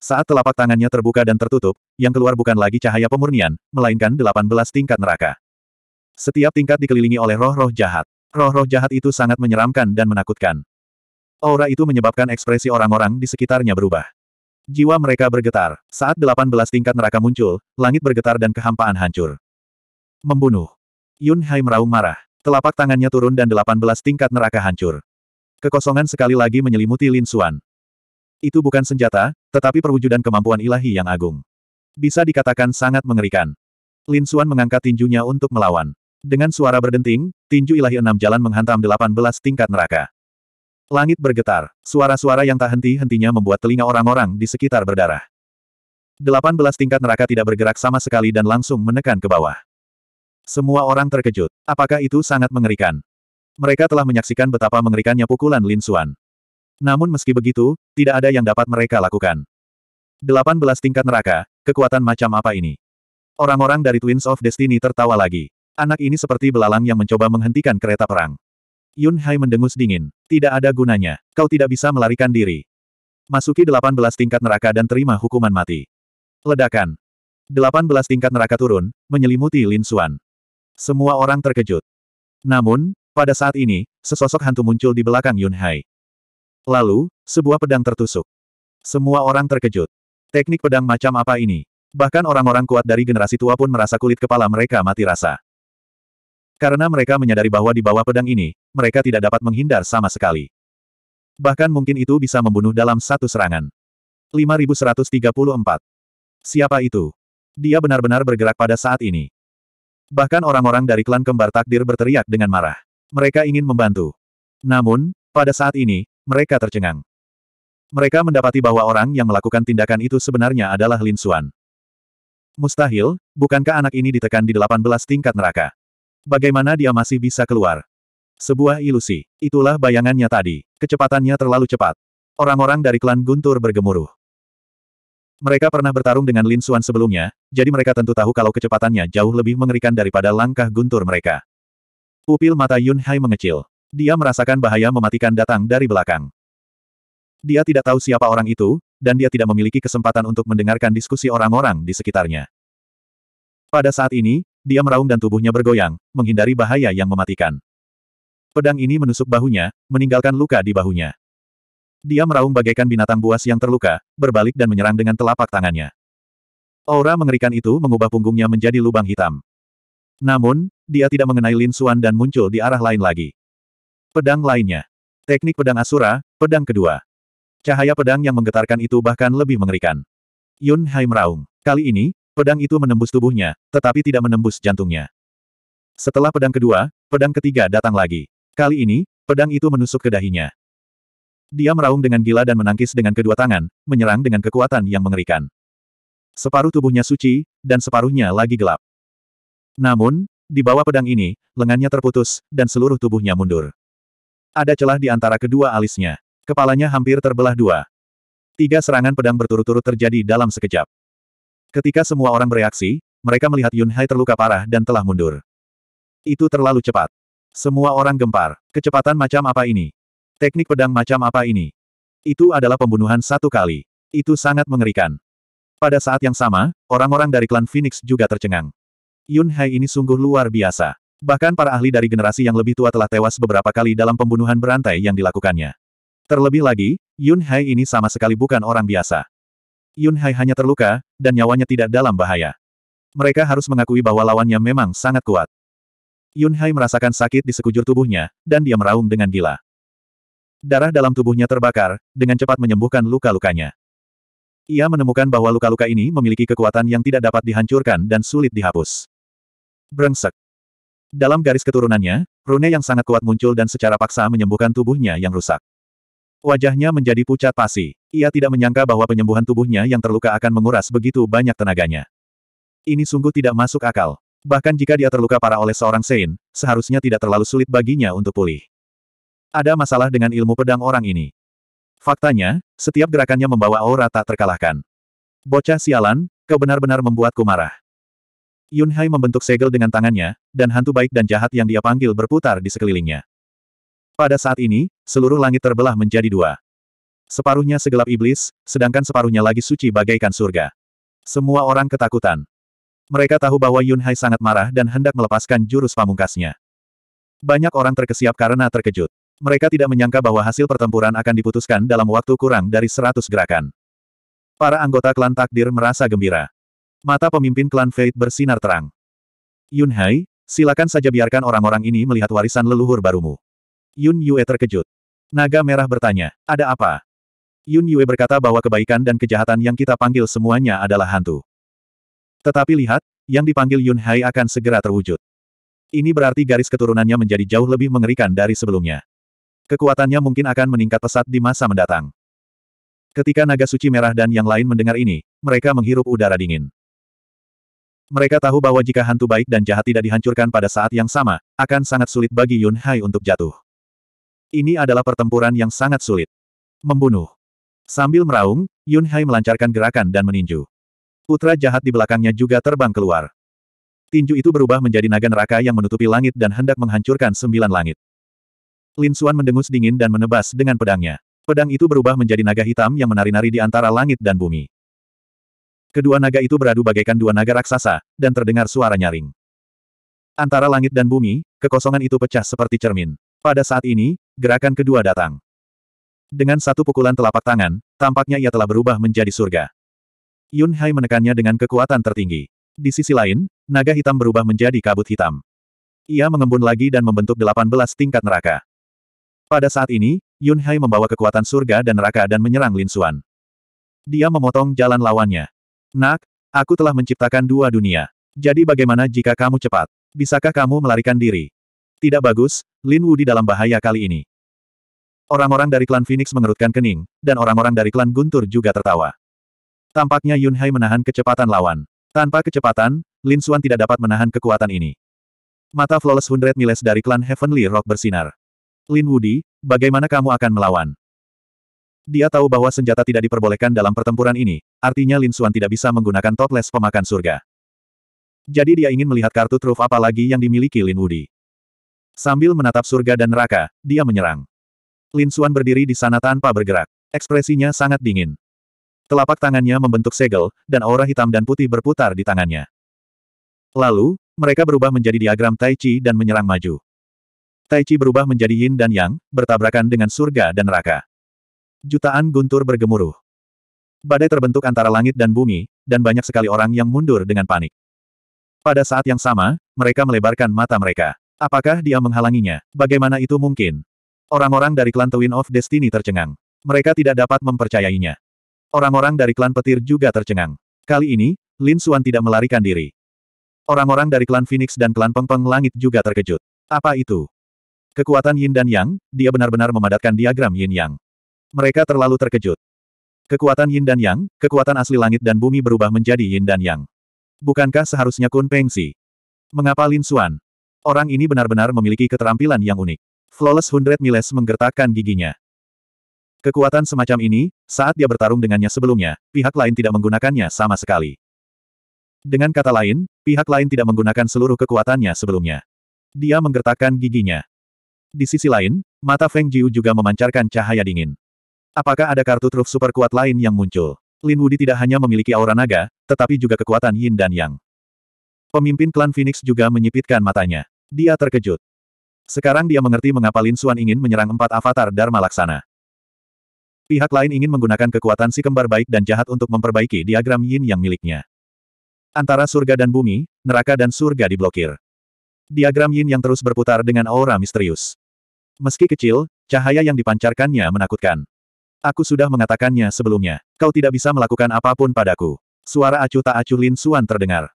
Saat telapak tangannya terbuka dan tertutup, yang keluar bukan lagi cahaya pemurnian, melainkan 18 tingkat neraka. Setiap tingkat dikelilingi oleh roh-roh jahat. Roh-roh jahat itu sangat menyeramkan dan menakutkan. Aura itu menyebabkan ekspresi orang-orang di sekitarnya berubah. Jiwa mereka bergetar. Saat 18 tingkat neraka muncul, langit bergetar dan kehampaan hancur. Membunuh. Yun Hai meraung marah. Telapak tangannya turun dan 18 tingkat neraka hancur. Kekosongan sekali lagi menyelimuti Lin Xuan. Itu bukan senjata, tetapi perwujudan kemampuan ilahi yang agung. Bisa dikatakan sangat mengerikan. Lin Xuan mengangkat tinjunya untuk melawan. Dengan suara berdenting, tinju ilahi enam jalan menghantam delapan belas tingkat neraka. Langit bergetar, suara-suara yang tak henti-hentinya membuat telinga orang-orang di sekitar berdarah. Delapan belas tingkat neraka tidak bergerak sama sekali dan langsung menekan ke bawah. Semua orang terkejut. Apakah itu sangat mengerikan? Mereka telah menyaksikan betapa mengerikannya pukulan Lin Xuan. Namun meski begitu, tidak ada yang dapat mereka lakukan. 18 tingkat neraka, kekuatan macam apa ini? Orang-orang dari Twins of Destiny tertawa lagi. Anak ini seperti belalang yang mencoba menghentikan kereta perang. Yun Hai mendengus dingin. Tidak ada gunanya. Kau tidak bisa melarikan diri. Masuki 18 tingkat neraka dan terima hukuman mati. Ledakan. 18 tingkat neraka turun, menyelimuti Lin Xuan. Semua orang terkejut. Namun, pada saat ini, sesosok hantu muncul di belakang Yun Hai. Lalu, sebuah pedang tertusuk. Semua orang terkejut. Teknik pedang macam apa ini? Bahkan orang-orang kuat dari generasi tua pun merasa kulit kepala mereka mati rasa. Karena mereka menyadari bahwa di bawah pedang ini, mereka tidak dapat menghindar sama sekali. Bahkan mungkin itu bisa membunuh dalam satu serangan. 5134. Siapa itu? Dia benar-benar bergerak pada saat ini. Bahkan orang-orang dari klan kembar takdir berteriak dengan marah. Mereka ingin membantu. Namun, pada saat ini, mereka tercengang. Mereka mendapati bahwa orang yang melakukan tindakan itu sebenarnya adalah Lin Xuan. Mustahil, bukankah anak ini ditekan di 18 tingkat neraka? Bagaimana dia masih bisa keluar? Sebuah ilusi. Itulah bayangannya tadi. Kecepatannya terlalu cepat. Orang-orang dari klan Guntur bergemuruh. Mereka pernah bertarung dengan Lin Xuan sebelumnya, jadi mereka tentu tahu kalau kecepatannya jauh lebih mengerikan daripada langkah Guntur mereka. Pupil mata Yun Hai mengecil. Dia merasakan bahaya mematikan datang dari belakang. Dia tidak tahu siapa orang itu, dan dia tidak memiliki kesempatan untuk mendengarkan diskusi orang-orang di sekitarnya. Pada saat ini, dia meraung dan tubuhnya bergoyang, menghindari bahaya yang mematikan. Pedang ini menusuk bahunya, meninggalkan luka di bahunya. Dia meraung bagaikan binatang buas yang terluka, berbalik dan menyerang dengan telapak tangannya. Aura mengerikan itu mengubah punggungnya menjadi lubang hitam. Namun, dia tidak mengenai Lin Suan dan muncul di arah lain lagi. Pedang lainnya. Teknik pedang Asura, pedang kedua. Cahaya pedang yang menggetarkan itu bahkan lebih mengerikan. Yun Hai meraung. Kali ini, pedang itu menembus tubuhnya, tetapi tidak menembus jantungnya. Setelah pedang kedua, pedang ketiga datang lagi. Kali ini, pedang itu menusuk ke dahinya. Dia meraung dengan gila dan menangkis dengan kedua tangan, menyerang dengan kekuatan yang mengerikan. Separuh tubuhnya suci, dan separuhnya lagi gelap. Namun, di bawah pedang ini, lengannya terputus, dan seluruh tubuhnya mundur. Ada celah di antara kedua alisnya. Kepalanya hampir terbelah dua. Tiga serangan pedang berturut-turut terjadi dalam sekejap. Ketika semua orang bereaksi, mereka melihat Yun Hai terluka parah dan telah mundur. Itu terlalu cepat. Semua orang gempar. Kecepatan macam apa ini? Teknik pedang macam apa ini? Itu adalah pembunuhan satu kali. Itu sangat mengerikan. Pada saat yang sama, orang-orang dari klan Phoenix juga tercengang. Yun Hai ini sungguh luar biasa. Bahkan para ahli dari generasi yang lebih tua telah tewas beberapa kali dalam pembunuhan berantai yang dilakukannya. Terlebih lagi, Yun Hai ini sama sekali bukan orang biasa. Yun Hai hanya terluka, dan nyawanya tidak dalam bahaya. Mereka harus mengakui bahwa lawannya memang sangat kuat. Yun Hai merasakan sakit di sekujur tubuhnya, dan dia meraung dengan gila. Darah dalam tubuhnya terbakar, dengan cepat menyembuhkan luka-lukanya. Ia menemukan bahwa luka-luka ini memiliki kekuatan yang tidak dapat dihancurkan dan sulit dihapus. Brengsek. Dalam garis keturunannya, rune yang sangat kuat muncul dan secara paksa menyembuhkan tubuhnya yang rusak. Wajahnya menjadi pucat pasi. Ia tidak menyangka bahwa penyembuhan tubuhnya yang terluka akan menguras begitu banyak tenaganya. Ini sungguh tidak masuk akal. Bahkan jika dia terluka parah oleh seorang Sein, seharusnya tidak terlalu sulit baginya untuk pulih. Ada masalah dengan ilmu pedang orang ini. Faktanya, setiap gerakannya membawa aura tak terkalahkan. Bocah sialan, kau benar-benar membuatku marah. Yun Hai membentuk segel dengan tangannya, dan hantu baik dan jahat yang dia panggil berputar di sekelilingnya. Pada saat ini, seluruh langit terbelah menjadi dua. Separuhnya segelap iblis, sedangkan separuhnya lagi suci bagaikan surga. Semua orang ketakutan. Mereka tahu bahwa Yun Hai sangat marah dan hendak melepaskan jurus pamungkasnya. Banyak orang terkesiap karena terkejut. Mereka tidak menyangka bahwa hasil pertempuran akan diputuskan dalam waktu kurang dari seratus gerakan. Para anggota klan takdir merasa gembira. Mata pemimpin klan Fate bersinar terang. Yun Hai, silakan saja biarkan orang-orang ini melihat warisan leluhur barumu. Yun Yue terkejut. Naga Merah bertanya, ada apa? Yun Yue berkata bahwa kebaikan dan kejahatan yang kita panggil semuanya adalah hantu. Tetapi lihat, yang dipanggil Yun Hai akan segera terwujud. Ini berarti garis keturunannya menjadi jauh lebih mengerikan dari sebelumnya. Kekuatannya mungkin akan meningkat pesat di masa mendatang. Ketika naga suci merah dan yang lain mendengar ini, mereka menghirup udara dingin. Mereka tahu bahwa jika hantu baik dan jahat tidak dihancurkan pada saat yang sama, akan sangat sulit bagi Yun Hai untuk jatuh. Ini adalah pertempuran yang sangat sulit. Membunuh. Sambil meraung, Yun Hai melancarkan gerakan dan meninju. Putra jahat di belakangnya juga terbang keluar. Tinju itu berubah menjadi naga neraka yang menutupi langit dan hendak menghancurkan sembilan langit. Lin Xuan mendengus dingin dan menebas dengan pedangnya. Pedang itu berubah menjadi naga hitam yang menari-nari di antara langit dan bumi. Kedua naga itu beradu bagaikan dua naga raksasa, dan terdengar suara nyaring. Antara langit dan bumi, kekosongan itu pecah seperti cermin. Pada saat ini, gerakan kedua datang. Dengan satu pukulan telapak tangan, tampaknya ia telah berubah menjadi surga. Yun Hai menekannya dengan kekuatan tertinggi. Di sisi lain, naga hitam berubah menjadi kabut hitam. Ia mengembun lagi dan membentuk 18 tingkat neraka. Pada saat ini, Yun Hai membawa kekuatan surga dan neraka dan menyerang Lin Xuan. Dia memotong jalan lawannya. Nak, aku telah menciptakan dua dunia. Jadi bagaimana jika kamu cepat? Bisakah kamu melarikan diri? Tidak bagus, Lin Wu di dalam bahaya kali ini. Orang-orang dari klan Phoenix mengerutkan kening, dan orang-orang dari klan Guntur juga tertawa. Tampaknya Yun Hai menahan kecepatan lawan. Tanpa kecepatan, Lin Xuan tidak dapat menahan kekuatan ini. Mata Flawless Hundred Miles dari klan Heavenly Rock bersinar. Lin Wudi, bagaimana kamu akan melawan? Dia tahu bahwa senjata tidak diperbolehkan dalam pertempuran ini, artinya Lin Xuan tidak bisa menggunakan toples pemakan surga. Jadi dia ingin melihat kartu truf apa lagi yang dimiliki Lin Wudi. Sambil menatap surga dan neraka, dia menyerang. Lin Xuan berdiri di sana tanpa bergerak. Ekspresinya sangat dingin. Telapak tangannya membentuk segel, dan aura hitam dan putih berputar di tangannya. Lalu, mereka berubah menjadi diagram Tai Chi dan menyerang maju. Tai Chi berubah menjadi Yin dan Yang, bertabrakan dengan surga dan neraka. Jutaan guntur bergemuruh. Badai terbentuk antara langit dan bumi, dan banyak sekali orang yang mundur dengan panik. Pada saat yang sama, mereka melebarkan mata mereka. Apakah dia menghalanginya? Bagaimana itu mungkin? Orang-orang dari klan Twin of Destiny tercengang. Mereka tidak dapat mempercayainya. Orang-orang dari klan petir juga tercengang. Kali ini, Lin Suan tidak melarikan diri. Orang-orang dari klan Phoenix dan klan Pengpeng Langit juga terkejut. Apa itu? Kekuatan Yin dan Yang, dia benar-benar memadatkan diagram Yin Yang. Mereka terlalu terkejut. Kekuatan Yin dan Yang, kekuatan asli langit dan bumi berubah menjadi Yin dan Yang. Bukankah seharusnya Kun Pengsi? Mengapa Lin Xuan? Orang ini benar-benar memiliki keterampilan yang unik. Flawless Hundred Miles menggertakkan giginya. Kekuatan semacam ini, saat dia bertarung dengannya sebelumnya, pihak lain tidak menggunakannya sama sekali. Dengan kata lain, pihak lain tidak menggunakan seluruh kekuatannya sebelumnya. Dia menggertakkan giginya. Di sisi lain, mata Feng Jiu juga memancarkan cahaya dingin. Apakah ada kartu truf super kuat lain yang muncul? Lin Wudi tidak hanya memiliki aura naga, tetapi juga kekuatan yin dan yang. Pemimpin klan Phoenix juga menyipitkan matanya. Dia terkejut. Sekarang dia mengerti mengapa Lin Xuan ingin menyerang empat avatar Dharma Laksana. Pihak lain ingin menggunakan kekuatan si kembar baik dan jahat untuk memperbaiki diagram yin yang miliknya. Antara surga dan bumi, neraka dan surga diblokir. Diagram yin yang terus berputar dengan aura misterius. Meski kecil, cahaya yang dipancarkannya menakutkan. Aku sudah mengatakannya sebelumnya. Kau tidak bisa melakukan apapun padaku. Suara acuh tak acuh Lin Suan terdengar.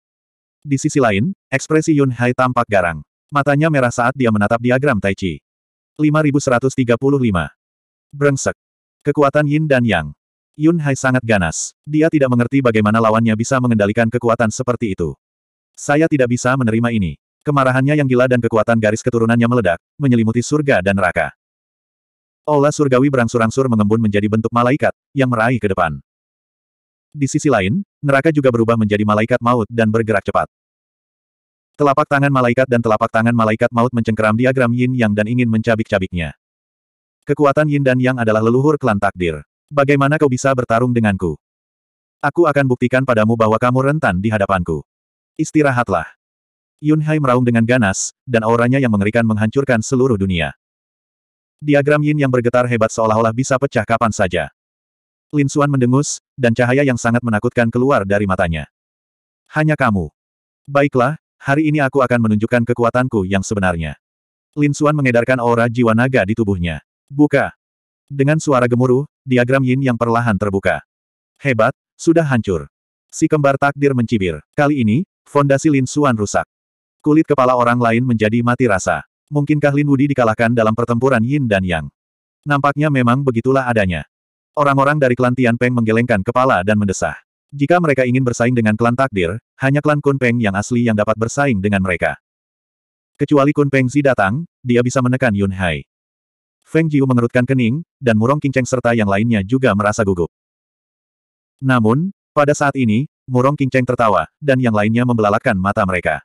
Di sisi lain, ekspresi Yun Hai tampak garang. Matanya merah saat dia menatap diagram Tai Chi. 5135. Brengsek. Kekuatan Yin dan Yang. Yun Hai sangat ganas. Dia tidak mengerti bagaimana lawannya bisa mengendalikan kekuatan seperti itu. Saya tidak bisa menerima ini. Kemarahannya yang gila dan kekuatan garis keturunannya meledak, menyelimuti surga dan neraka. Aula surgawi berangsur-angsur mengembun menjadi bentuk malaikat, yang meraih ke depan. Di sisi lain, neraka juga berubah menjadi malaikat maut dan bergerak cepat. Telapak tangan malaikat dan telapak tangan malaikat maut mencengkeram diagram yin yang dan ingin mencabik-cabiknya. Kekuatan yin dan yang adalah leluhur klan takdir. Bagaimana kau bisa bertarung denganku? Aku akan buktikan padamu bahwa kamu rentan di hadapanku. Istirahatlah. Yun Hai meraung dengan ganas, dan auranya yang mengerikan menghancurkan seluruh dunia. Diagram yin yang bergetar hebat seolah-olah bisa pecah kapan saja. Lin Suan mendengus, dan cahaya yang sangat menakutkan keluar dari matanya. Hanya kamu. Baiklah, hari ini aku akan menunjukkan kekuatanku yang sebenarnya. Lin Suan mengedarkan aura jiwa naga di tubuhnya. Buka. Dengan suara gemuruh, diagram yin yang perlahan terbuka. Hebat, sudah hancur. Si kembar takdir mencibir. Kali ini, fondasi Lin Suan rusak. Kulit kepala orang lain menjadi mati rasa. Mungkinkah Lin Wudi dikalahkan dalam pertempuran Yin dan Yang? Nampaknya memang begitulah adanya. Orang-orang dari klan Tian Peng menggelengkan kepala dan mendesah. Jika mereka ingin bersaing dengan klan takdir, hanya klan Kun Peng yang asli yang dapat bersaing dengan mereka. Kecuali Kun Peng Zi datang, dia bisa menekan Yun Hai. Feng Jiu mengerutkan kening, dan Murong Qingcheng serta yang lainnya juga merasa gugup. Namun, pada saat ini, Murong Qingcheng tertawa, dan yang lainnya membelalakan mata mereka.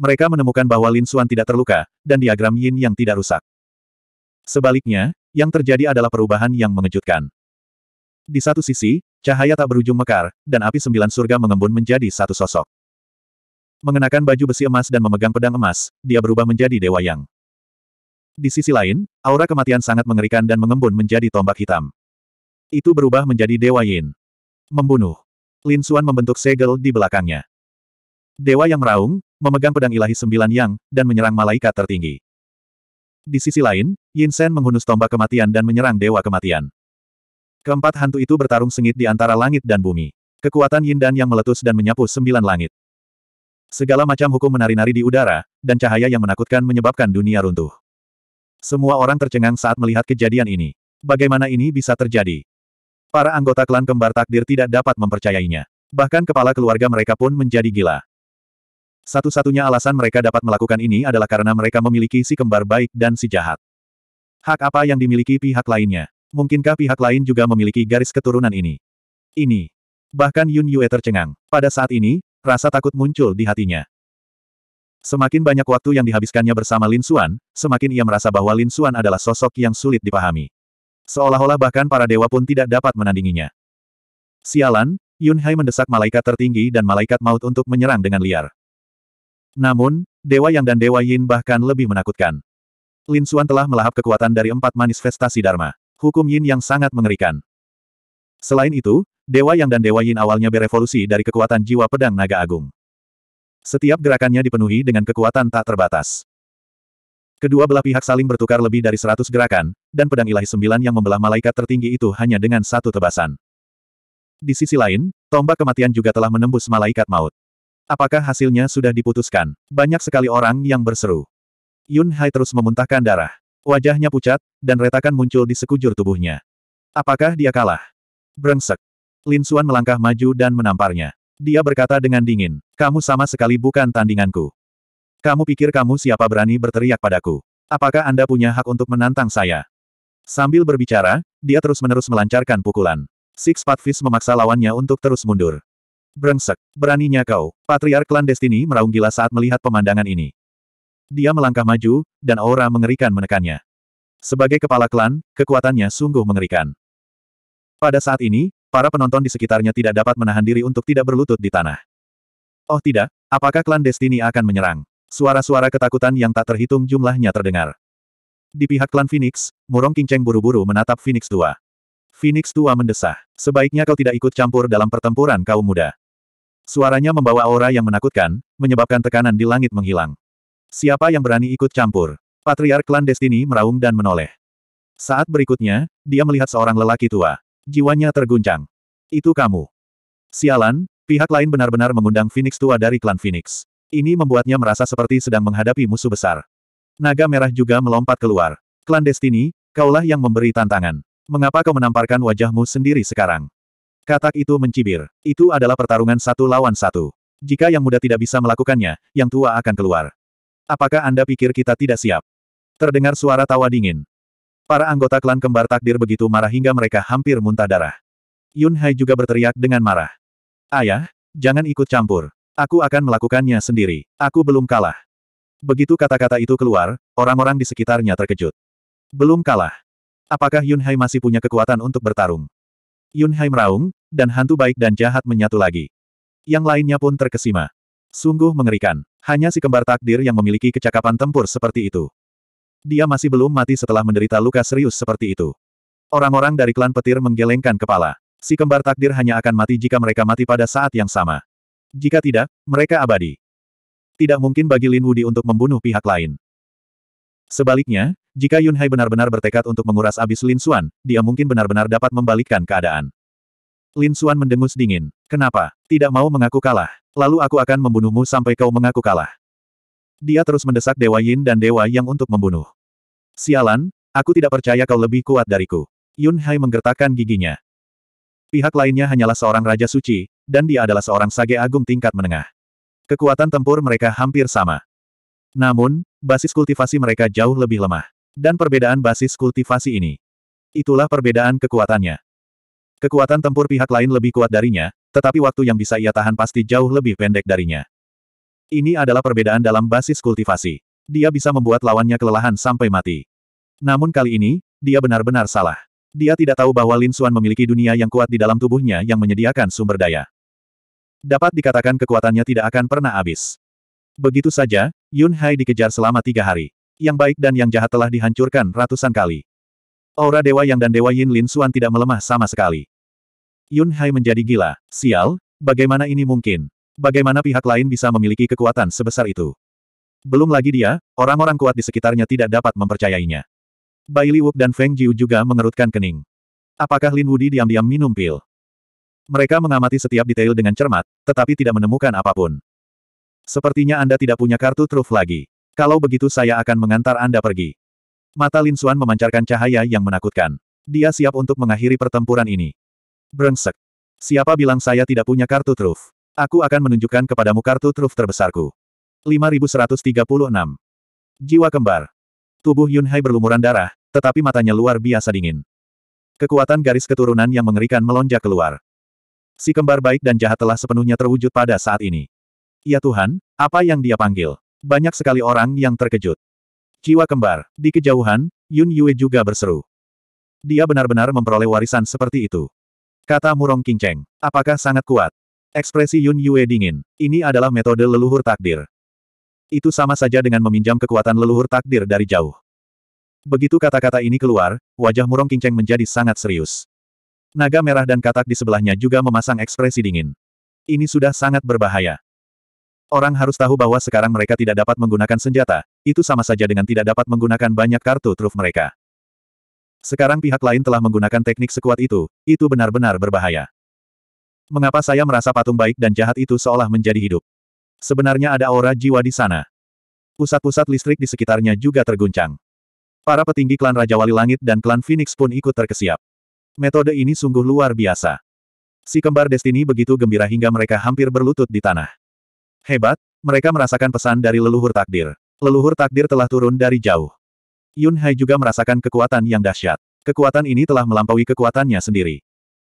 Mereka menemukan bahwa Lin Xuan tidak terluka, dan diagram Yin yang tidak rusak. Sebaliknya, yang terjadi adalah perubahan yang mengejutkan. Di satu sisi, cahaya tak berujung mekar, dan api sembilan surga mengembun menjadi satu sosok. Mengenakan baju besi emas dan memegang pedang emas, dia berubah menjadi Dewa Yang. Di sisi lain, aura kematian sangat mengerikan dan mengembun menjadi tombak hitam. Itu berubah menjadi Dewa Yin. Membunuh. Lin Xuan membentuk segel di belakangnya. Dewa yang meraung, memegang pedang ilahi sembilan yang, dan menyerang malaikat tertinggi. Di sisi lain, Yin Shen menghunus tombak kematian dan menyerang dewa kematian. Keempat hantu itu bertarung sengit di antara langit dan bumi. Kekuatan Yin dan yang meletus dan menyapu sembilan langit. Segala macam hukum menari-nari di udara, dan cahaya yang menakutkan menyebabkan dunia runtuh. Semua orang tercengang saat melihat kejadian ini. Bagaimana ini bisa terjadi? Para anggota klan kembar takdir tidak dapat mempercayainya. Bahkan kepala keluarga mereka pun menjadi gila. Satu-satunya alasan mereka dapat melakukan ini adalah karena mereka memiliki si kembar baik dan si jahat. Hak apa yang dimiliki pihak lainnya? Mungkinkah pihak lain juga memiliki garis keturunan ini? Ini. Bahkan Yun Yue tercengang. Pada saat ini, rasa takut muncul di hatinya. Semakin banyak waktu yang dihabiskannya bersama Lin Xuan, semakin ia merasa bahwa Lin Xuan adalah sosok yang sulit dipahami. Seolah-olah bahkan para dewa pun tidak dapat menandinginya. Sialan, Yun Hai mendesak malaikat tertinggi dan malaikat maut untuk menyerang dengan liar. Namun, Dewa Yang dan Dewa Yin bahkan lebih menakutkan. Lin Xuan telah melahap kekuatan dari empat manifestasi Dharma. Hukum Yin yang sangat mengerikan. Selain itu, Dewa Yang dan Dewa Yin awalnya berevolusi dari kekuatan jiwa pedang naga agung. Setiap gerakannya dipenuhi dengan kekuatan tak terbatas. Kedua belah pihak saling bertukar lebih dari seratus gerakan, dan pedang ilahi sembilan yang membelah malaikat tertinggi itu hanya dengan satu tebasan. Di sisi lain, tombak kematian juga telah menembus malaikat maut. Apakah hasilnya sudah diputuskan? Banyak sekali orang yang berseru. Yun Hai terus memuntahkan darah. Wajahnya pucat, dan retakan muncul di sekujur tubuhnya. Apakah dia kalah? Brengsek. Lin Suan melangkah maju dan menamparnya. Dia berkata dengan dingin, kamu sama sekali bukan tandinganku. Kamu pikir kamu siapa berani berteriak padaku? Apakah Anda punya hak untuk menantang saya? Sambil berbicara, dia terus-menerus melancarkan pukulan. Six Pat Fish memaksa lawannya untuk terus mundur. Brengsek, beraninya kau, Patriark Klandestini meraung gila saat melihat pemandangan ini. Dia melangkah maju, dan aura mengerikan menekannya. Sebagai kepala klan, kekuatannya sungguh mengerikan. Pada saat ini, para penonton di sekitarnya tidak dapat menahan diri untuk tidak berlutut di tanah. Oh tidak, apakah klan Destiny akan menyerang? Suara-suara ketakutan yang tak terhitung jumlahnya terdengar. Di pihak klan Phoenix, Murong Kinceng buru-buru menatap Phoenix tua. Phoenix tua mendesah. Sebaiknya kau tidak ikut campur dalam pertempuran kaum muda. Suaranya membawa aura yang menakutkan, menyebabkan tekanan di langit menghilang. Siapa yang berani ikut campur? Patriark klan Destiny meraung dan menoleh. Saat berikutnya, dia melihat seorang lelaki tua. Jiwanya terguncang. Itu kamu. Sialan, pihak lain benar-benar mengundang Phoenix tua dari klan Phoenix. Ini membuatnya merasa seperti sedang menghadapi musuh besar. Naga merah juga melompat keluar. Klan Destiny, kaulah yang memberi tantangan. Mengapa kau menamparkan wajahmu sendiri sekarang? Katak itu mencibir. Itu adalah pertarungan satu lawan satu. Jika yang muda tidak bisa melakukannya, yang tua akan keluar. Apakah Anda pikir kita tidak siap? Terdengar suara tawa dingin. Para anggota klan kembar takdir begitu marah hingga mereka hampir muntah darah. Yun Hai juga berteriak dengan marah. Ayah, jangan ikut campur. Aku akan melakukannya sendiri. Aku belum kalah. Begitu kata-kata itu keluar, orang-orang di sekitarnya terkejut. Belum kalah. Apakah Yun Hai masih punya kekuatan untuk bertarung? Yun Hai meraung, dan hantu baik dan jahat menyatu lagi. Yang lainnya pun terkesima. Sungguh mengerikan. Hanya si kembar takdir yang memiliki kecakapan tempur seperti itu. Dia masih belum mati setelah menderita luka serius seperti itu. Orang-orang dari klan petir menggelengkan kepala. Si kembar takdir hanya akan mati jika mereka mati pada saat yang sama. Jika tidak, mereka abadi. Tidak mungkin bagi Lin Wudi untuk membunuh pihak lain. Sebaliknya, jika Yun Hai benar-benar bertekad untuk menguras abis Lin Xuan, dia mungkin benar-benar dapat membalikkan keadaan. Lin Xuan mendengus dingin. Kenapa? Tidak mau mengaku kalah. Lalu aku akan membunuhmu sampai kau mengaku kalah. Dia terus mendesak Dewa Yin dan Dewa Yang untuk membunuh. Sialan, aku tidak percaya kau lebih kuat dariku. Yun Hai menggertakkan giginya. Pihak lainnya hanyalah seorang Raja Suci, dan dia adalah seorang Sage Agung tingkat menengah. Kekuatan tempur mereka hampir sama. Namun, basis kultivasi mereka jauh lebih lemah. Dan perbedaan basis kultivasi ini. Itulah perbedaan kekuatannya. Kekuatan tempur pihak lain lebih kuat darinya, tetapi waktu yang bisa ia tahan pasti jauh lebih pendek darinya. Ini adalah perbedaan dalam basis kultivasi. Dia bisa membuat lawannya kelelahan sampai mati. Namun kali ini, dia benar-benar salah. Dia tidak tahu bahwa Lin Xuan memiliki dunia yang kuat di dalam tubuhnya yang menyediakan sumber daya. Dapat dikatakan kekuatannya tidak akan pernah habis. Begitu saja, Yun Hai dikejar selama tiga hari yang baik dan yang jahat telah dihancurkan ratusan kali. Aura Dewa Yang dan Dewa Yin Lin Suan tidak melemah sama sekali. Yun Hai menjadi gila. Sial, bagaimana ini mungkin? Bagaimana pihak lain bisa memiliki kekuatan sebesar itu? Belum lagi dia, orang-orang kuat di sekitarnya tidak dapat mempercayainya. Bai Li Liwuk dan Feng Jiu juga mengerutkan kening. Apakah Lin Wudi diam-diam minum pil? Mereka mengamati setiap detail dengan cermat, tetapi tidak menemukan apapun. Sepertinya Anda tidak punya kartu truf lagi. Kalau begitu saya akan mengantar Anda pergi. Mata Lin Xuan memancarkan cahaya yang menakutkan. Dia siap untuk mengakhiri pertempuran ini. Brengsek. Siapa bilang saya tidak punya kartu truf? Aku akan menunjukkan kepadamu kartu truf terbesarku. 5136. Jiwa kembar. Tubuh Yun Hai berlumuran darah, tetapi matanya luar biasa dingin. Kekuatan garis keturunan yang mengerikan melonjak keluar. Si kembar baik dan jahat telah sepenuhnya terwujud pada saat ini. Ya Tuhan, apa yang dia panggil? Banyak sekali orang yang terkejut. Jiwa kembar, di kejauhan, Yun Yue juga berseru. Dia benar-benar memperoleh warisan seperti itu. Kata Murong Kinceng, apakah sangat kuat? Ekspresi Yun Yue dingin, ini adalah metode leluhur takdir. Itu sama saja dengan meminjam kekuatan leluhur takdir dari jauh. Begitu kata-kata ini keluar, wajah Murong Kinceng menjadi sangat serius. Naga merah dan katak di sebelahnya juga memasang ekspresi dingin. Ini sudah sangat berbahaya. Orang harus tahu bahwa sekarang mereka tidak dapat menggunakan senjata, itu sama saja dengan tidak dapat menggunakan banyak kartu truf mereka. Sekarang pihak lain telah menggunakan teknik sekuat itu, itu benar-benar berbahaya. Mengapa saya merasa patung baik dan jahat itu seolah menjadi hidup? Sebenarnya ada aura jiwa di sana. Pusat-pusat listrik di sekitarnya juga terguncang. Para petinggi klan Raja Wali Langit dan klan Phoenix pun ikut terkesiap. Metode ini sungguh luar biasa. Si kembar Destiny begitu gembira hingga mereka hampir berlutut di tanah. Hebat, mereka merasakan pesan dari leluhur takdir. Leluhur takdir telah turun dari jauh. Yun Hai juga merasakan kekuatan yang dahsyat. Kekuatan ini telah melampaui kekuatannya sendiri.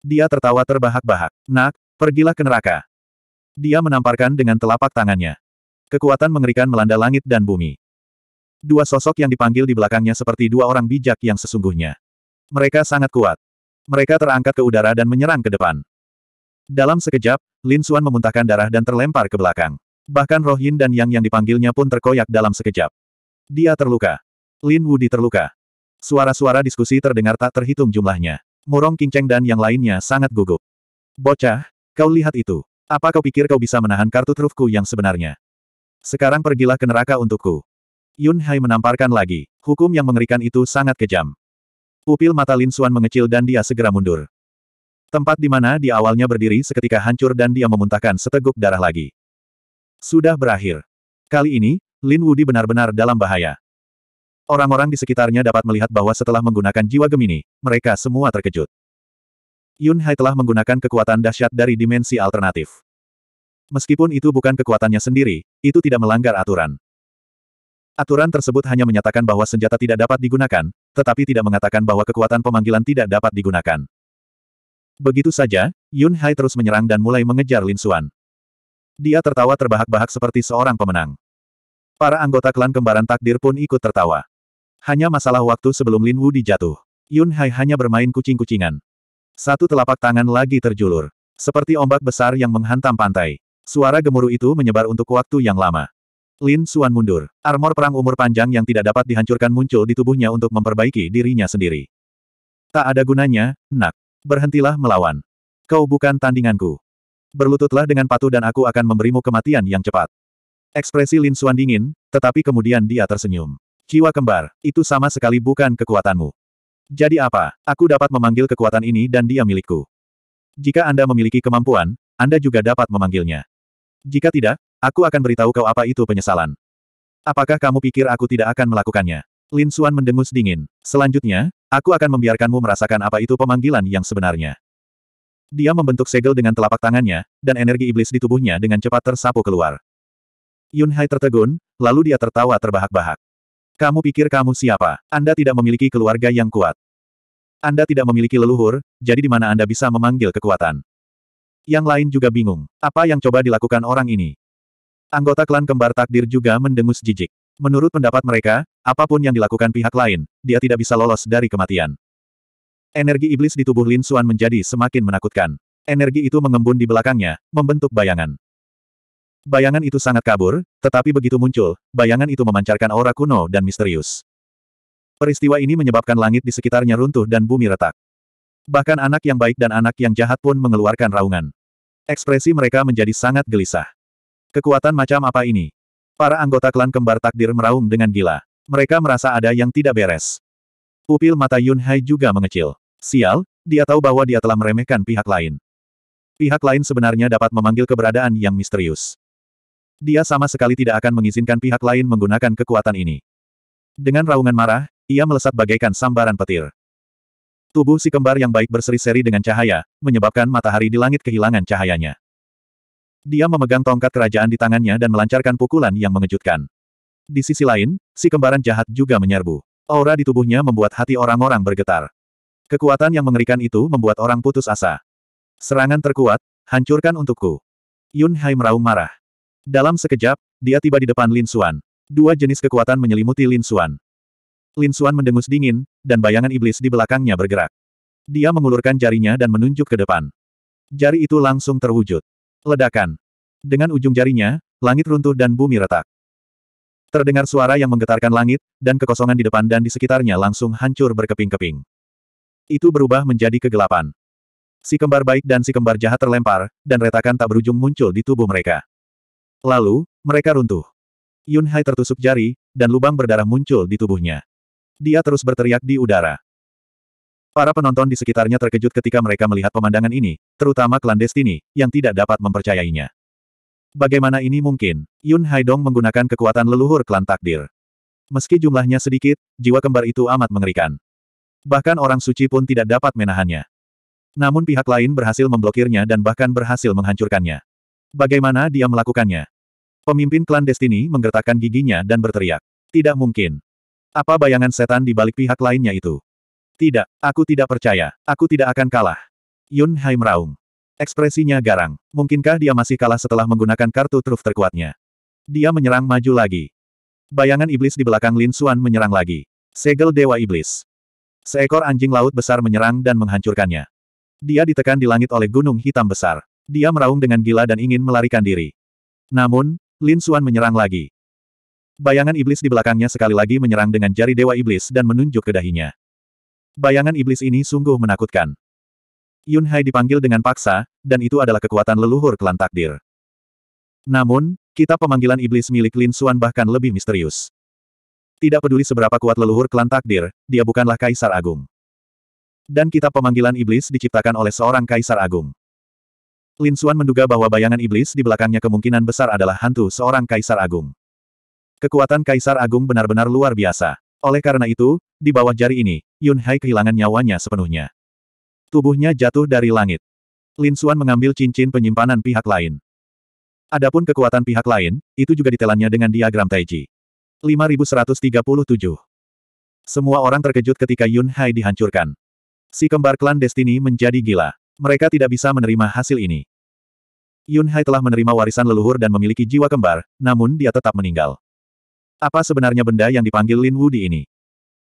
Dia tertawa terbahak-bahak. Nak, pergilah ke neraka. Dia menamparkan dengan telapak tangannya. Kekuatan mengerikan melanda langit dan bumi. Dua sosok yang dipanggil di belakangnya seperti dua orang bijak yang sesungguhnya. Mereka sangat kuat. Mereka terangkat ke udara dan menyerang ke depan. Dalam sekejap, Lin Xuan memuntahkan darah dan terlempar ke belakang. Bahkan Roh Yin dan Yang yang dipanggilnya pun terkoyak dalam sekejap. Dia terluka. Lin Wudi terluka. Suara-suara diskusi terdengar tak terhitung jumlahnya. Murong Kingceng dan yang lainnya sangat gugup. Bocah, kau lihat itu. Apa kau pikir kau bisa menahan kartu trufku yang sebenarnya? Sekarang pergilah ke neraka untukku. Yun Hai menamparkan lagi. Hukum yang mengerikan itu sangat kejam. Pupil mata Lin Xuan mengecil dan dia segera mundur. Tempat di mana dia awalnya berdiri seketika hancur dan dia memuntahkan seteguk darah lagi. Sudah berakhir. Kali ini, Lin Wudi benar-benar dalam bahaya. Orang-orang di sekitarnya dapat melihat bahwa setelah menggunakan jiwa Gemini, mereka semua terkejut. Yun Hai telah menggunakan kekuatan dahsyat dari dimensi alternatif. Meskipun itu bukan kekuatannya sendiri, itu tidak melanggar aturan. Aturan tersebut hanya menyatakan bahwa senjata tidak dapat digunakan, tetapi tidak mengatakan bahwa kekuatan pemanggilan tidak dapat digunakan. Begitu saja, Yun Hai terus menyerang dan mulai mengejar Lin Xuan. Dia tertawa terbahak-bahak seperti seorang pemenang. Para anggota klan kembaran takdir pun ikut tertawa. Hanya masalah waktu sebelum Lin Wu dijatuh. Yun Hai hanya bermain kucing-kucingan. Satu telapak tangan lagi terjulur. Seperti ombak besar yang menghantam pantai. Suara gemuruh itu menyebar untuk waktu yang lama. Lin Xuan mundur. Armor perang umur panjang yang tidak dapat dihancurkan muncul di tubuhnya untuk memperbaiki dirinya sendiri. Tak ada gunanya, nak. Berhentilah melawan. Kau bukan tandinganku. Berlututlah dengan patuh dan aku akan memberimu kematian yang cepat. Ekspresi Lin Xuan dingin, tetapi kemudian dia tersenyum. Jiwa kembar, itu sama sekali bukan kekuatanmu. Jadi apa, aku dapat memanggil kekuatan ini dan dia milikku. Jika Anda memiliki kemampuan, Anda juga dapat memanggilnya. Jika tidak, aku akan beritahu kau apa itu penyesalan. Apakah kamu pikir aku tidak akan melakukannya? Lin Xuan mendengus dingin. Selanjutnya, Aku akan membiarkanmu merasakan apa itu pemanggilan yang sebenarnya. Dia membentuk segel dengan telapak tangannya, dan energi iblis di tubuhnya dengan cepat tersapu keluar. Yun Hai tertegun, lalu dia tertawa terbahak-bahak. Kamu pikir kamu siapa? Anda tidak memiliki keluarga yang kuat. Anda tidak memiliki leluhur, jadi di mana Anda bisa memanggil kekuatan? Yang lain juga bingung. Apa yang coba dilakukan orang ini? Anggota klan kembar takdir juga mendengus jijik. Menurut pendapat mereka, apapun yang dilakukan pihak lain, dia tidak bisa lolos dari kematian. Energi iblis di tubuh Lin Xuan menjadi semakin menakutkan. Energi itu mengembun di belakangnya, membentuk bayangan. Bayangan itu sangat kabur, tetapi begitu muncul, bayangan itu memancarkan aura kuno dan misterius. Peristiwa ini menyebabkan langit di sekitarnya runtuh dan bumi retak. Bahkan anak yang baik dan anak yang jahat pun mengeluarkan raungan. Ekspresi mereka menjadi sangat gelisah. Kekuatan macam apa ini? Para anggota klan kembar takdir meraung dengan gila. Mereka merasa ada yang tidak beres. Pupil mata Yun Hai juga mengecil. Sial, dia tahu bahwa dia telah meremehkan pihak lain. Pihak lain sebenarnya dapat memanggil keberadaan yang misterius. Dia sama sekali tidak akan mengizinkan pihak lain menggunakan kekuatan ini. Dengan raungan marah, ia melesat bagaikan sambaran petir. Tubuh si kembar yang baik berseri-seri dengan cahaya, menyebabkan matahari di langit kehilangan cahayanya. Dia memegang tongkat kerajaan di tangannya dan melancarkan pukulan yang mengejutkan. Di sisi lain, si kembaran jahat juga menyerbu. Aura di tubuhnya membuat hati orang-orang bergetar. Kekuatan yang mengerikan itu membuat orang putus asa. Serangan terkuat, hancurkan untukku. Yun Hai meraung marah. Dalam sekejap, dia tiba di depan Lin Xuan. Dua jenis kekuatan menyelimuti Lin Xuan. Lin Xuan mendengus dingin, dan bayangan iblis di belakangnya bergerak. Dia mengulurkan jarinya dan menunjuk ke depan. Jari itu langsung terwujud. Ledakan. Dengan ujung jarinya, langit runtuh dan bumi retak. Terdengar suara yang menggetarkan langit, dan kekosongan di depan dan di sekitarnya langsung hancur berkeping-keping. Itu berubah menjadi kegelapan. Si kembar baik dan si kembar jahat terlempar, dan retakan tak berujung muncul di tubuh mereka. Lalu, mereka runtuh. Yun Hai tertusuk jari, dan lubang berdarah muncul di tubuhnya. Dia terus berteriak di udara. Para penonton di sekitarnya terkejut ketika mereka melihat pemandangan ini, terutama Klan klandestini, yang tidak dapat mempercayainya. Bagaimana ini mungkin? Yun Haidong menggunakan kekuatan leluhur klan takdir. Meski jumlahnya sedikit, jiwa kembar itu amat mengerikan. Bahkan orang suci pun tidak dapat menahannya. Namun pihak lain berhasil memblokirnya dan bahkan berhasil menghancurkannya. Bagaimana dia melakukannya? Pemimpin klan Destiny menggertakkan giginya dan berteriak. Tidak mungkin. Apa bayangan setan di balik pihak lainnya itu? Tidak, aku tidak percaya. Aku tidak akan kalah. Yun Hai meraung. Ekspresinya garang. Mungkinkah dia masih kalah setelah menggunakan kartu truf terkuatnya? Dia menyerang maju lagi. Bayangan iblis di belakang Lin Xuan menyerang lagi. Segel Dewa Iblis. Seekor anjing laut besar menyerang dan menghancurkannya. Dia ditekan di langit oleh gunung hitam besar. Dia meraung dengan gila dan ingin melarikan diri. Namun, Lin Xuan menyerang lagi. Bayangan iblis di belakangnya sekali lagi menyerang dengan jari Dewa Iblis dan menunjuk ke dahinya. Bayangan iblis ini sungguh menakutkan. Yun Hai dipanggil dengan paksa, dan itu adalah kekuatan leluhur klan takdir. Namun, kita pemanggilan iblis milik Lin Xuan bahkan lebih misterius. Tidak peduli seberapa kuat leluhur klan takdir, dia bukanlah kaisar agung. Dan kitab pemanggilan iblis diciptakan oleh seorang kaisar agung. Lin Xuan menduga bahwa bayangan iblis di belakangnya kemungkinan besar adalah hantu seorang kaisar agung. Kekuatan kaisar agung benar-benar luar biasa. Oleh karena itu, di bawah jari ini, Yun Hai kehilangan nyawanya sepenuhnya. Tubuhnya jatuh dari langit. Lin Suan mengambil cincin penyimpanan pihak lain. Adapun kekuatan pihak lain, itu juga ditelannya dengan diagram Taiji. 5137 Semua orang terkejut ketika Yun Hai dihancurkan. Si kembar klan Destiny menjadi gila. Mereka tidak bisa menerima hasil ini. Yun Hai telah menerima warisan leluhur dan memiliki jiwa kembar, namun dia tetap meninggal. Apa sebenarnya benda yang dipanggil Lin Wudi ini?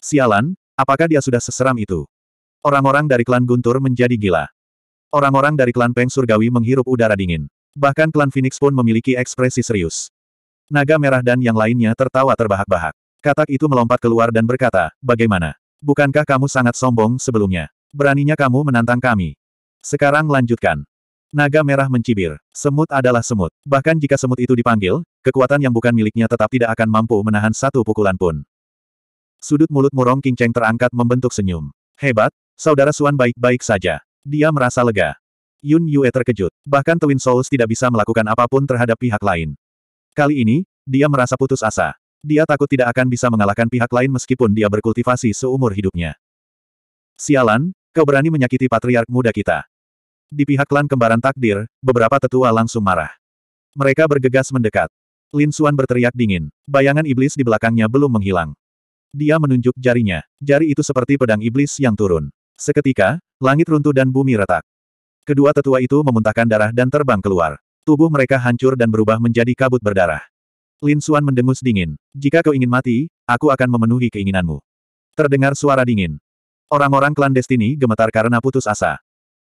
Sialan, apakah dia sudah seseram itu? Orang-orang dari klan Guntur menjadi gila. Orang-orang dari klan Peng Surgawi menghirup udara dingin. Bahkan klan Phoenix pun memiliki ekspresi serius. Naga merah dan yang lainnya tertawa terbahak-bahak. Katak itu melompat keluar dan berkata, bagaimana? Bukankah kamu sangat sombong sebelumnya? Beraninya kamu menantang kami? Sekarang lanjutkan. Naga merah mencibir. Semut adalah semut. Bahkan jika semut itu dipanggil, kekuatan yang bukan miliknya tetap tidak akan mampu menahan satu pukulan pun. Sudut mulut murong kinceng terangkat membentuk senyum. Hebat, saudara Suan baik-baik saja. Dia merasa lega. Yun Yue terkejut. Bahkan Twin Souls tidak bisa melakukan apapun terhadap pihak lain. Kali ini, dia merasa putus asa. Dia takut tidak akan bisa mengalahkan pihak lain meskipun dia berkultivasi seumur hidupnya. Sialan, kau berani menyakiti patriark muda kita. Di pihak klan kembaran takdir, beberapa tetua langsung marah. Mereka bergegas mendekat. Lin Xuan berteriak dingin. Bayangan iblis di belakangnya belum menghilang. Dia menunjuk jarinya. Jari itu seperti pedang iblis yang turun. Seketika, langit runtuh dan bumi retak. Kedua tetua itu memuntahkan darah dan terbang keluar. Tubuh mereka hancur dan berubah menjadi kabut berdarah. Lin Xuan mendengus dingin. Jika kau ingin mati, aku akan memenuhi keinginanmu. Terdengar suara dingin. Orang-orang klan Destiny gemetar karena putus asa.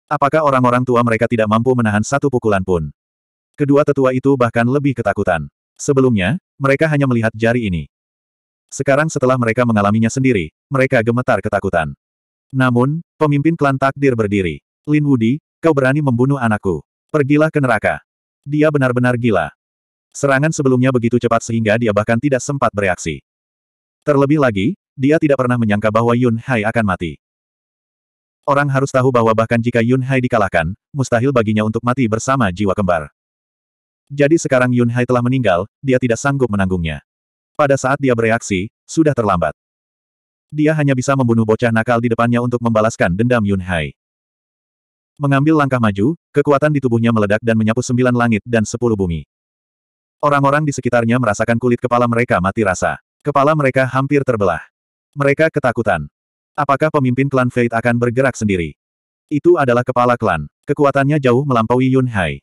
Apakah orang-orang tua mereka tidak mampu menahan satu pukulan pun? Kedua tetua itu bahkan lebih ketakutan. Sebelumnya, mereka hanya melihat jari ini. Sekarang setelah mereka mengalaminya sendiri, mereka gemetar ketakutan. Namun, pemimpin klan takdir berdiri. Lin Wudi, kau berani membunuh anakku. Pergilah ke neraka. Dia benar-benar gila. Serangan sebelumnya begitu cepat sehingga dia bahkan tidak sempat bereaksi. Terlebih lagi, dia tidak pernah menyangka bahwa Yun Hai akan mati. Orang harus tahu bahwa bahkan jika Yun Hai dikalahkan, mustahil baginya untuk mati bersama jiwa kembar. Jadi sekarang Yun Hai telah meninggal, dia tidak sanggup menanggungnya. Pada saat dia bereaksi, sudah terlambat. Dia hanya bisa membunuh bocah nakal di depannya untuk membalaskan dendam Yun Hai. Mengambil langkah maju, kekuatan di tubuhnya meledak dan menyapu sembilan langit dan sepuluh bumi. Orang-orang di sekitarnya merasakan kulit kepala mereka mati rasa. Kepala mereka hampir terbelah. Mereka ketakutan. Apakah pemimpin klan Fate akan bergerak sendiri? Itu adalah kepala klan. Kekuatannya jauh melampaui Yun Hai.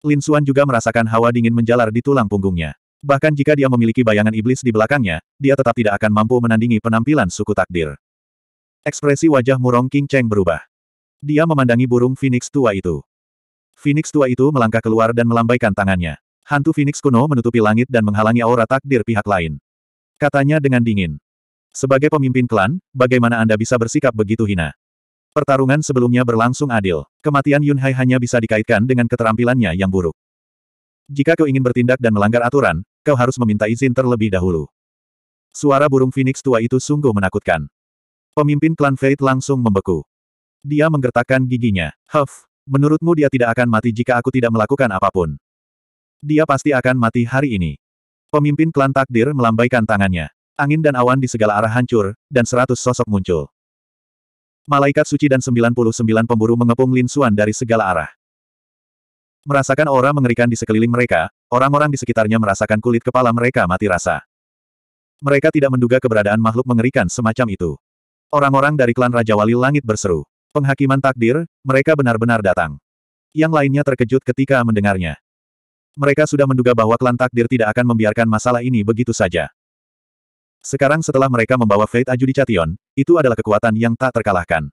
Lin Xuan juga merasakan hawa dingin menjalar di tulang punggungnya. Bahkan jika dia memiliki bayangan iblis di belakangnya, dia tetap tidak akan mampu menandingi penampilan suku takdir. Ekspresi wajah murong King Cheng berubah. Dia memandangi burung Phoenix tua itu. Phoenix tua itu melangkah keluar dan melambaikan tangannya. Hantu Phoenix kuno menutupi langit dan menghalangi aura takdir pihak lain. Katanya dengan dingin. Sebagai pemimpin klan, bagaimana Anda bisa bersikap begitu hina? Pertarungan sebelumnya berlangsung adil. Kematian Yun Hai hanya bisa dikaitkan dengan keterampilannya yang buruk. Jika kau ingin bertindak dan melanggar aturan, kau harus meminta izin terlebih dahulu. Suara burung Phoenix tua itu sungguh menakutkan. Pemimpin klan Fate langsung membeku. Dia menggertakkan giginya. Huff, menurutmu dia tidak akan mati jika aku tidak melakukan apapun. Dia pasti akan mati hari ini. Pemimpin klan takdir melambaikan tangannya. Angin dan awan di segala arah hancur, dan seratus sosok muncul. Malaikat suci dan 99 pemburu mengepung Lin Xuan dari segala arah. Merasakan aura mengerikan di sekeliling mereka, orang-orang di sekitarnya merasakan kulit kepala mereka mati rasa. Mereka tidak menduga keberadaan makhluk mengerikan semacam itu. Orang-orang dari klan Raja Wali Langit berseru. Penghakiman takdir, mereka benar-benar datang. Yang lainnya terkejut ketika mendengarnya. Mereka sudah menduga bahwa klan takdir tidak akan membiarkan masalah ini begitu saja. Sekarang setelah mereka membawa Fate Cation, itu adalah kekuatan yang tak terkalahkan.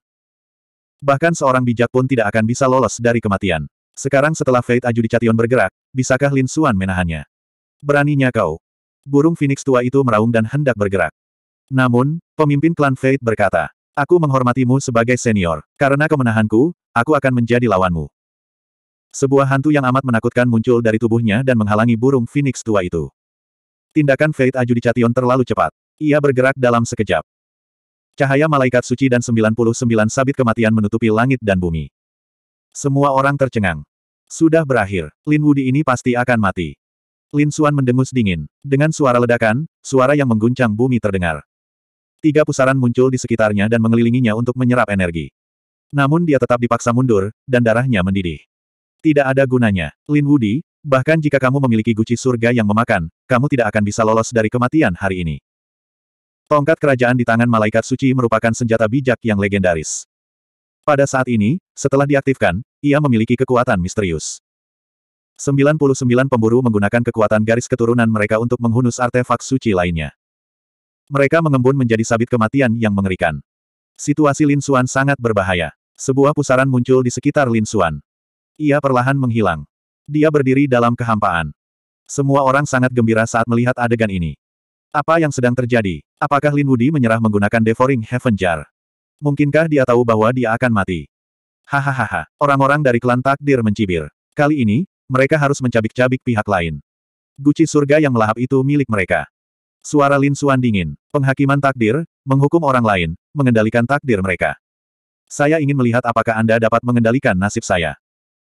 Bahkan seorang bijak pun tidak akan bisa lolos dari kematian. Sekarang setelah Fate Cation bergerak, bisakah Lin Suan menahannya? Beraninya kau. Burung Phoenix tua itu meraung dan hendak bergerak. Namun, pemimpin klan Fate berkata, Aku menghormatimu sebagai senior. Karena kemenahanku, aku akan menjadi lawanmu. Sebuah hantu yang amat menakutkan muncul dari tubuhnya dan menghalangi burung Phoenix tua itu. Tindakan Fate Cation terlalu cepat. Ia bergerak dalam sekejap. Cahaya malaikat suci dan 99 sabit kematian menutupi langit dan bumi. Semua orang tercengang. Sudah berakhir, Lin Wudi ini pasti akan mati. Lin Xuan mendengus dingin. Dengan suara ledakan, suara yang mengguncang bumi terdengar. Tiga pusaran muncul di sekitarnya dan mengelilinginya untuk menyerap energi. Namun dia tetap dipaksa mundur, dan darahnya mendidih. Tidak ada gunanya. Lin Wudi, bahkan jika kamu memiliki guci surga yang memakan, kamu tidak akan bisa lolos dari kematian hari ini. Tongkat kerajaan di tangan malaikat suci merupakan senjata bijak yang legendaris. Pada saat ini, setelah diaktifkan, ia memiliki kekuatan misterius. 99 pemburu menggunakan kekuatan garis keturunan mereka untuk menghunus artefak suci lainnya. Mereka mengembun menjadi sabit kematian yang mengerikan. Situasi Lin Xuan sangat berbahaya. Sebuah pusaran muncul di sekitar Lin Xuan. Ia perlahan menghilang. Dia berdiri dalam kehampaan. Semua orang sangat gembira saat melihat adegan ini. Apa yang sedang terjadi? Apakah Lin Wudi menyerah menggunakan Devouring Heaven Jar? Mungkinkah dia tahu bahwa dia akan mati? Hahaha, orang-orang dari klan takdir mencibir. Kali ini, mereka harus mencabik-cabik pihak lain. Guci surga yang melahap itu milik mereka. Suara Lin Suan dingin. Penghakiman takdir, menghukum orang lain, mengendalikan takdir mereka. Saya ingin melihat apakah Anda dapat mengendalikan nasib saya.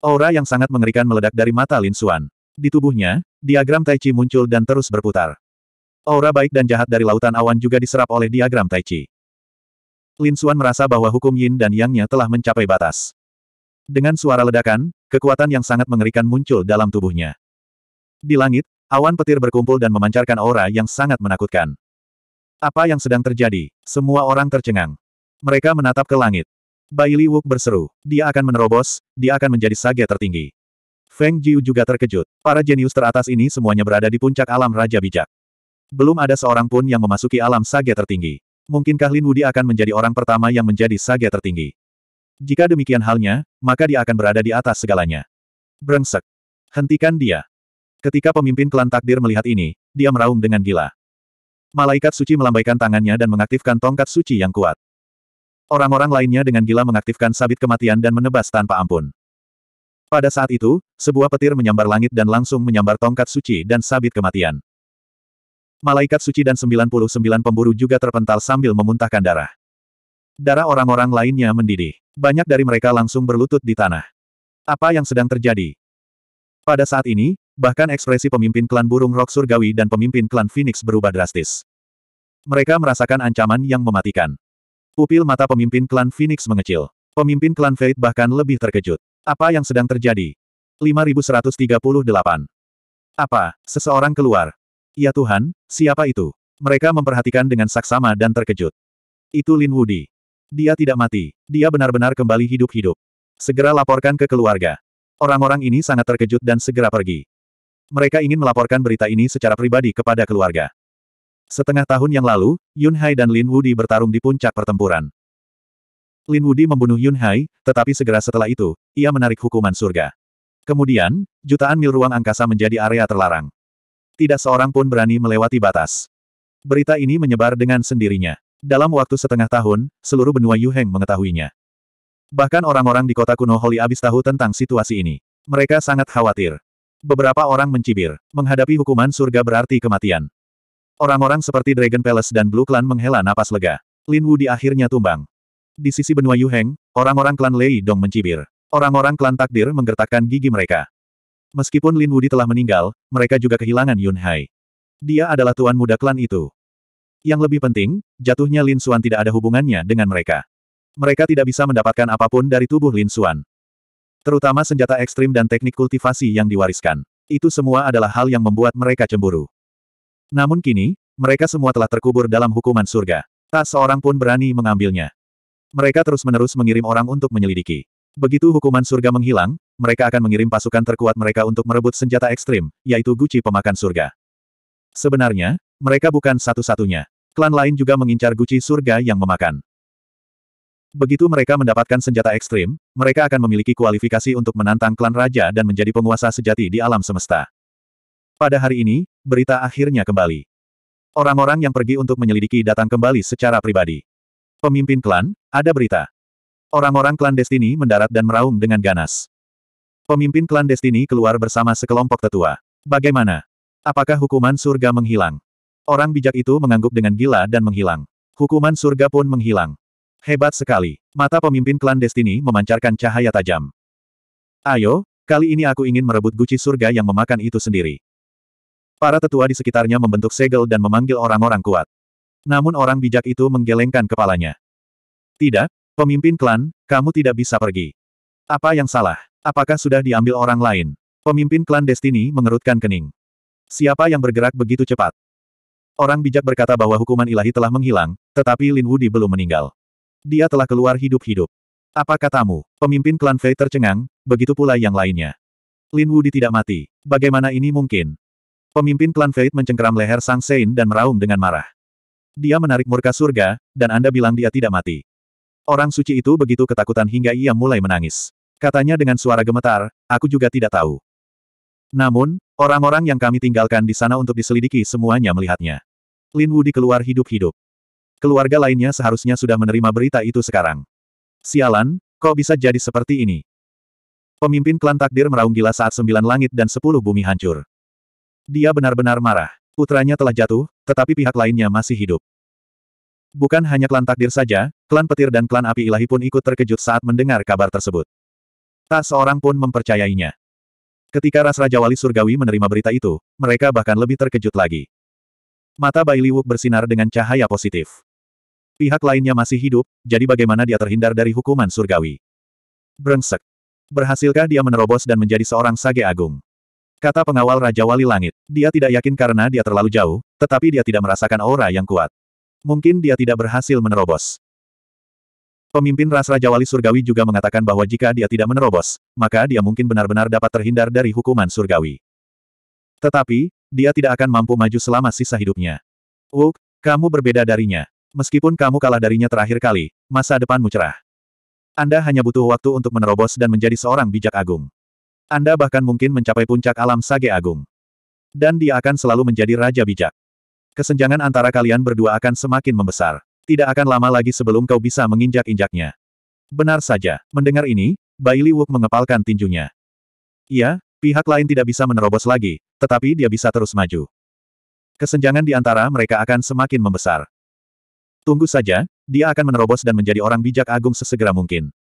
Aura yang sangat mengerikan meledak dari mata Lin Suan. Di tubuhnya, diagram Tai Chi muncul dan terus berputar. Aura baik dan jahat dari lautan awan juga diserap oleh diagram Tai Chi. Lin Xuan merasa bahwa hukum yin dan yangnya telah mencapai batas. Dengan suara ledakan, kekuatan yang sangat mengerikan muncul dalam tubuhnya. Di langit, awan petir berkumpul dan memancarkan aura yang sangat menakutkan. Apa yang sedang terjadi? Semua orang tercengang. Mereka menatap ke langit. Bai Li Wuk berseru, dia akan menerobos, dia akan menjadi sage tertinggi. Feng Jiu juga terkejut. Para jenius teratas ini semuanya berada di puncak alam Raja Bijak. Belum ada seorang pun yang memasuki alam sage tertinggi. Mungkinkah Lin Wudi akan menjadi orang pertama yang menjadi sage tertinggi? Jika demikian halnya, maka dia akan berada di atas segalanya. Brengsek. Hentikan dia. Ketika pemimpin klan takdir melihat ini, dia meraung dengan gila. Malaikat suci melambaikan tangannya dan mengaktifkan tongkat suci yang kuat. Orang-orang lainnya dengan gila mengaktifkan sabit kematian dan menebas tanpa ampun. Pada saat itu, sebuah petir menyambar langit dan langsung menyambar tongkat suci dan sabit kematian. Malaikat suci dan 99 pemburu juga terpental sambil memuntahkan darah. Darah orang-orang lainnya mendidih. Banyak dari mereka langsung berlutut di tanah. Apa yang sedang terjadi? Pada saat ini, bahkan ekspresi pemimpin klan burung rok surgawi dan pemimpin klan Phoenix berubah drastis. Mereka merasakan ancaman yang mematikan. Pupil mata pemimpin klan Phoenix mengecil. Pemimpin klan Fate bahkan lebih terkejut. Apa yang sedang terjadi? 5138. Apa, seseorang keluar? Ya Tuhan, siapa itu? Mereka memperhatikan dengan saksama dan terkejut. Itu Lin Wudi. Dia tidak mati. Dia benar-benar kembali hidup-hidup. Segera laporkan ke keluarga. Orang-orang ini sangat terkejut dan segera pergi. Mereka ingin melaporkan berita ini secara pribadi kepada keluarga. Setengah tahun yang lalu, Yun Hai dan Lin Wudi bertarung di puncak pertempuran. Lin Wudi membunuh Yun Hai, tetapi segera setelah itu, ia menarik hukuman surga. Kemudian, jutaan mil ruang angkasa menjadi area terlarang. Tidak seorang pun berani melewati batas. Berita ini menyebar dengan sendirinya. Dalam waktu setengah tahun, seluruh benua Yuheng mengetahuinya. Bahkan orang-orang di kota kuno Holy Abyss tahu tentang situasi ini. Mereka sangat khawatir. Beberapa orang mencibir, menghadapi hukuman surga berarti kematian. Orang-orang seperti Dragon Palace dan Blue Clan menghela napas lega. Lin Wu di akhirnya tumbang. Di sisi benua Yuheng, orang-orang klan Lei Dong mencibir. Orang-orang klan takdir menggertakkan gigi mereka. Meskipun Lin Wudi telah meninggal, mereka juga kehilangan Yun Hai. Dia adalah tuan muda klan itu. Yang lebih penting, jatuhnya Lin Xuan tidak ada hubungannya dengan mereka. Mereka tidak bisa mendapatkan apapun dari tubuh Lin Xuan. Terutama senjata ekstrim dan teknik kultivasi yang diwariskan. Itu semua adalah hal yang membuat mereka cemburu. Namun kini, mereka semua telah terkubur dalam hukuman surga. Tak seorang pun berani mengambilnya. Mereka terus-menerus mengirim orang untuk menyelidiki. Begitu hukuman surga menghilang, mereka akan mengirim pasukan terkuat mereka untuk merebut senjata ekstrim, yaitu guci pemakan surga. Sebenarnya, mereka bukan satu-satunya. Klan lain juga mengincar guci surga yang memakan. Begitu mereka mendapatkan senjata ekstrim, mereka akan memiliki kualifikasi untuk menantang klan raja dan menjadi penguasa sejati di alam semesta. Pada hari ini, berita akhirnya kembali. Orang-orang yang pergi untuk menyelidiki datang kembali secara pribadi. Pemimpin klan, ada berita. Orang-orang Klan Destiny mendarat dan meraung dengan ganas. Pemimpin Klan Destiny keluar bersama sekelompok tetua. Bagaimana? Apakah hukuman surga menghilang? Orang bijak itu mengangguk dengan gila dan menghilang. Hukuman surga pun menghilang. Hebat sekali. Mata pemimpin Klan Destiny memancarkan cahaya tajam. Ayo, kali ini aku ingin merebut guci surga yang memakan itu sendiri. Para tetua di sekitarnya membentuk segel dan memanggil orang-orang kuat. Namun orang bijak itu menggelengkan kepalanya. Tidak, Pemimpin klan, kamu tidak bisa pergi. Apa yang salah? Apakah sudah diambil orang lain? Pemimpin klan Destiny mengerutkan kening. Siapa yang bergerak begitu cepat? Orang bijak berkata bahwa hukuman ilahi telah menghilang, tetapi Lin Wudi belum meninggal. Dia telah keluar hidup-hidup. Apa katamu? Pemimpin klan Fei tercengang, begitu pula yang lainnya. Lin Wudi tidak mati. Bagaimana ini mungkin? Pemimpin klan Fei mencengkeram leher Sang Sein dan meraung dengan marah. Dia menarik murka surga, dan Anda bilang dia tidak mati. Orang suci itu begitu ketakutan hingga ia mulai menangis. Katanya dengan suara gemetar, aku juga tidak tahu. Namun, orang-orang yang kami tinggalkan di sana untuk diselidiki semuanya melihatnya. Lin Wudi keluar hidup-hidup. Keluarga lainnya seharusnya sudah menerima berita itu sekarang. Sialan, kok bisa jadi seperti ini? Pemimpin klan takdir meraung gila saat sembilan langit dan sepuluh bumi hancur. Dia benar-benar marah. Putranya telah jatuh, tetapi pihak lainnya masih hidup. Bukan hanya klan takdir saja, klan petir dan klan api ilahi pun ikut terkejut saat mendengar kabar tersebut. Tak seorang pun mempercayainya. Ketika ras Raja Wali Surgawi menerima berita itu, mereka bahkan lebih terkejut lagi. Mata Bai Liwuk bersinar dengan cahaya positif. Pihak lainnya masih hidup, jadi bagaimana dia terhindar dari hukuman surgawi? Brengsek. Berhasilkah dia menerobos dan menjadi seorang sage agung? Kata pengawal Raja Wali Langit. Dia tidak yakin karena dia terlalu jauh, tetapi dia tidak merasakan aura yang kuat mungkin dia tidak berhasil menerobos. Pemimpin ras Raja Wali Surgawi juga mengatakan bahwa jika dia tidak menerobos, maka dia mungkin benar-benar dapat terhindar dari hukuman surgawi. Tetapi, dia tidak akan mampu maju selama sisa hidupnya. Wuk, kamu berbeda darinya. Meskipun kamu kalah darinya terakhir kali, masa depanmu cerah. Anda hanya butuh waktu untuk menerobos dan menjadi seorang bijak agung. Anda bahkan mungkin mencapai puncak alam sage agung. Dan dia akan selalu menjadi raja bijak. Kesenjangan antara kalian berdua akan semakin membesar. Tidak akan lama lagi sebelum kau bisa menginjak-injaknya. Benar saja. Mendengar ini, Bai Li Wuk mengepalkan tinjunya. Iya, pihak lain tidak bisa menerobos lagi, tetapi dia bisa terus maju. Kesenjangan di antara mereka akan semakin membesar. Tunggu saja, dia akan menerobos dan menjadi orang bijak agung sesegera mungkin.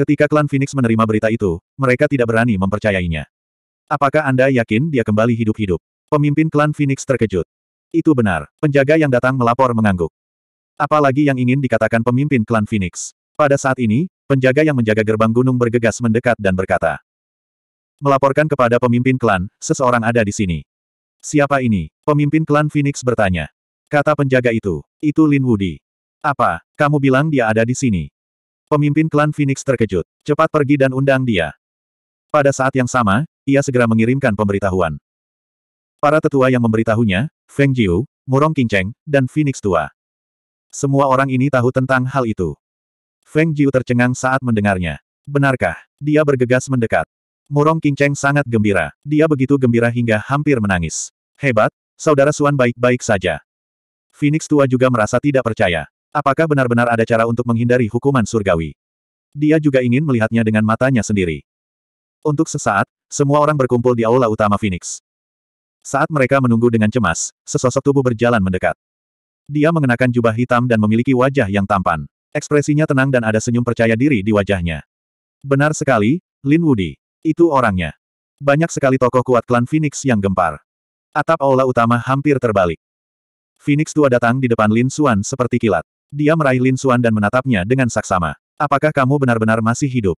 Ketika klan Phoenix menerima berita itu, mereka tidak berani mempercayainya. Apakah Anda yakin dia kembali hidup-hidup? Pemimpin klan Phoenix terkejut. Itu benar. Penjaga yang datang melapor mengangguk. Apalagi yang ingin dikatakan pemimpin klan Phoenix. Pada saat ini, penjaga yang menjaga gerbang gunung bergegas mendekat dan berkata. Melaporkan kepada pemimpin klan, seseorang ada di sini. Siapa ini? Pemimpin klan Phoenix bertanya. Kata penjaga itu, itu Lin Woody. Apa, kamu bilang dia ada di sini? Pemimpin klan Phoenix terkejut. Cepat pergi dan undang dia. Pada saat yang sama, ia segera mengirimkan pemberitahuan. Para tetua yang memberitahunya, Feng Jiu, Murong Qingcheng, dan Phoenix Tua. Semua orang ini tahu tentang hal itu. Feng Jiu tercengang saat mendengarnya. Benarkah? Dia bergegas mendekat. Murong Qingcheng sangat gembira. Dia begitu gembira hingga hampir menangis. Hebat, saudara Suan baik-baik saja. Phoenix Tua juga merasa tidak percaya. Apakah benar-benar ada cara untuk menghindari hukuman surgawi? Dia juga ingin melihatnya dengan matanya sendiri. Untuk sesaat, semua orang berkumpul di aula utama Phoenix. Saat mereka menunggu dengan cemas, sesosok tubuh berjalan mendekat. Dia mengenakan jubah hitam dan memiliki wajah yang tampan. Ekspresinya tenang dan ada senyum percaya diri di wajahnya. Benar sekali, Lin Wudi. Itu orangnya. Banyak sekali tokoh kuat klan Phoenix yang gempar. Atap aula utama hampir terbalik. Phoenix tua datang di depan Lin Xuan seperti kilat. Dia meraih Lin Xuan dan menatapnya dengan saksama. Apakah kamu benar-benar masih hidup?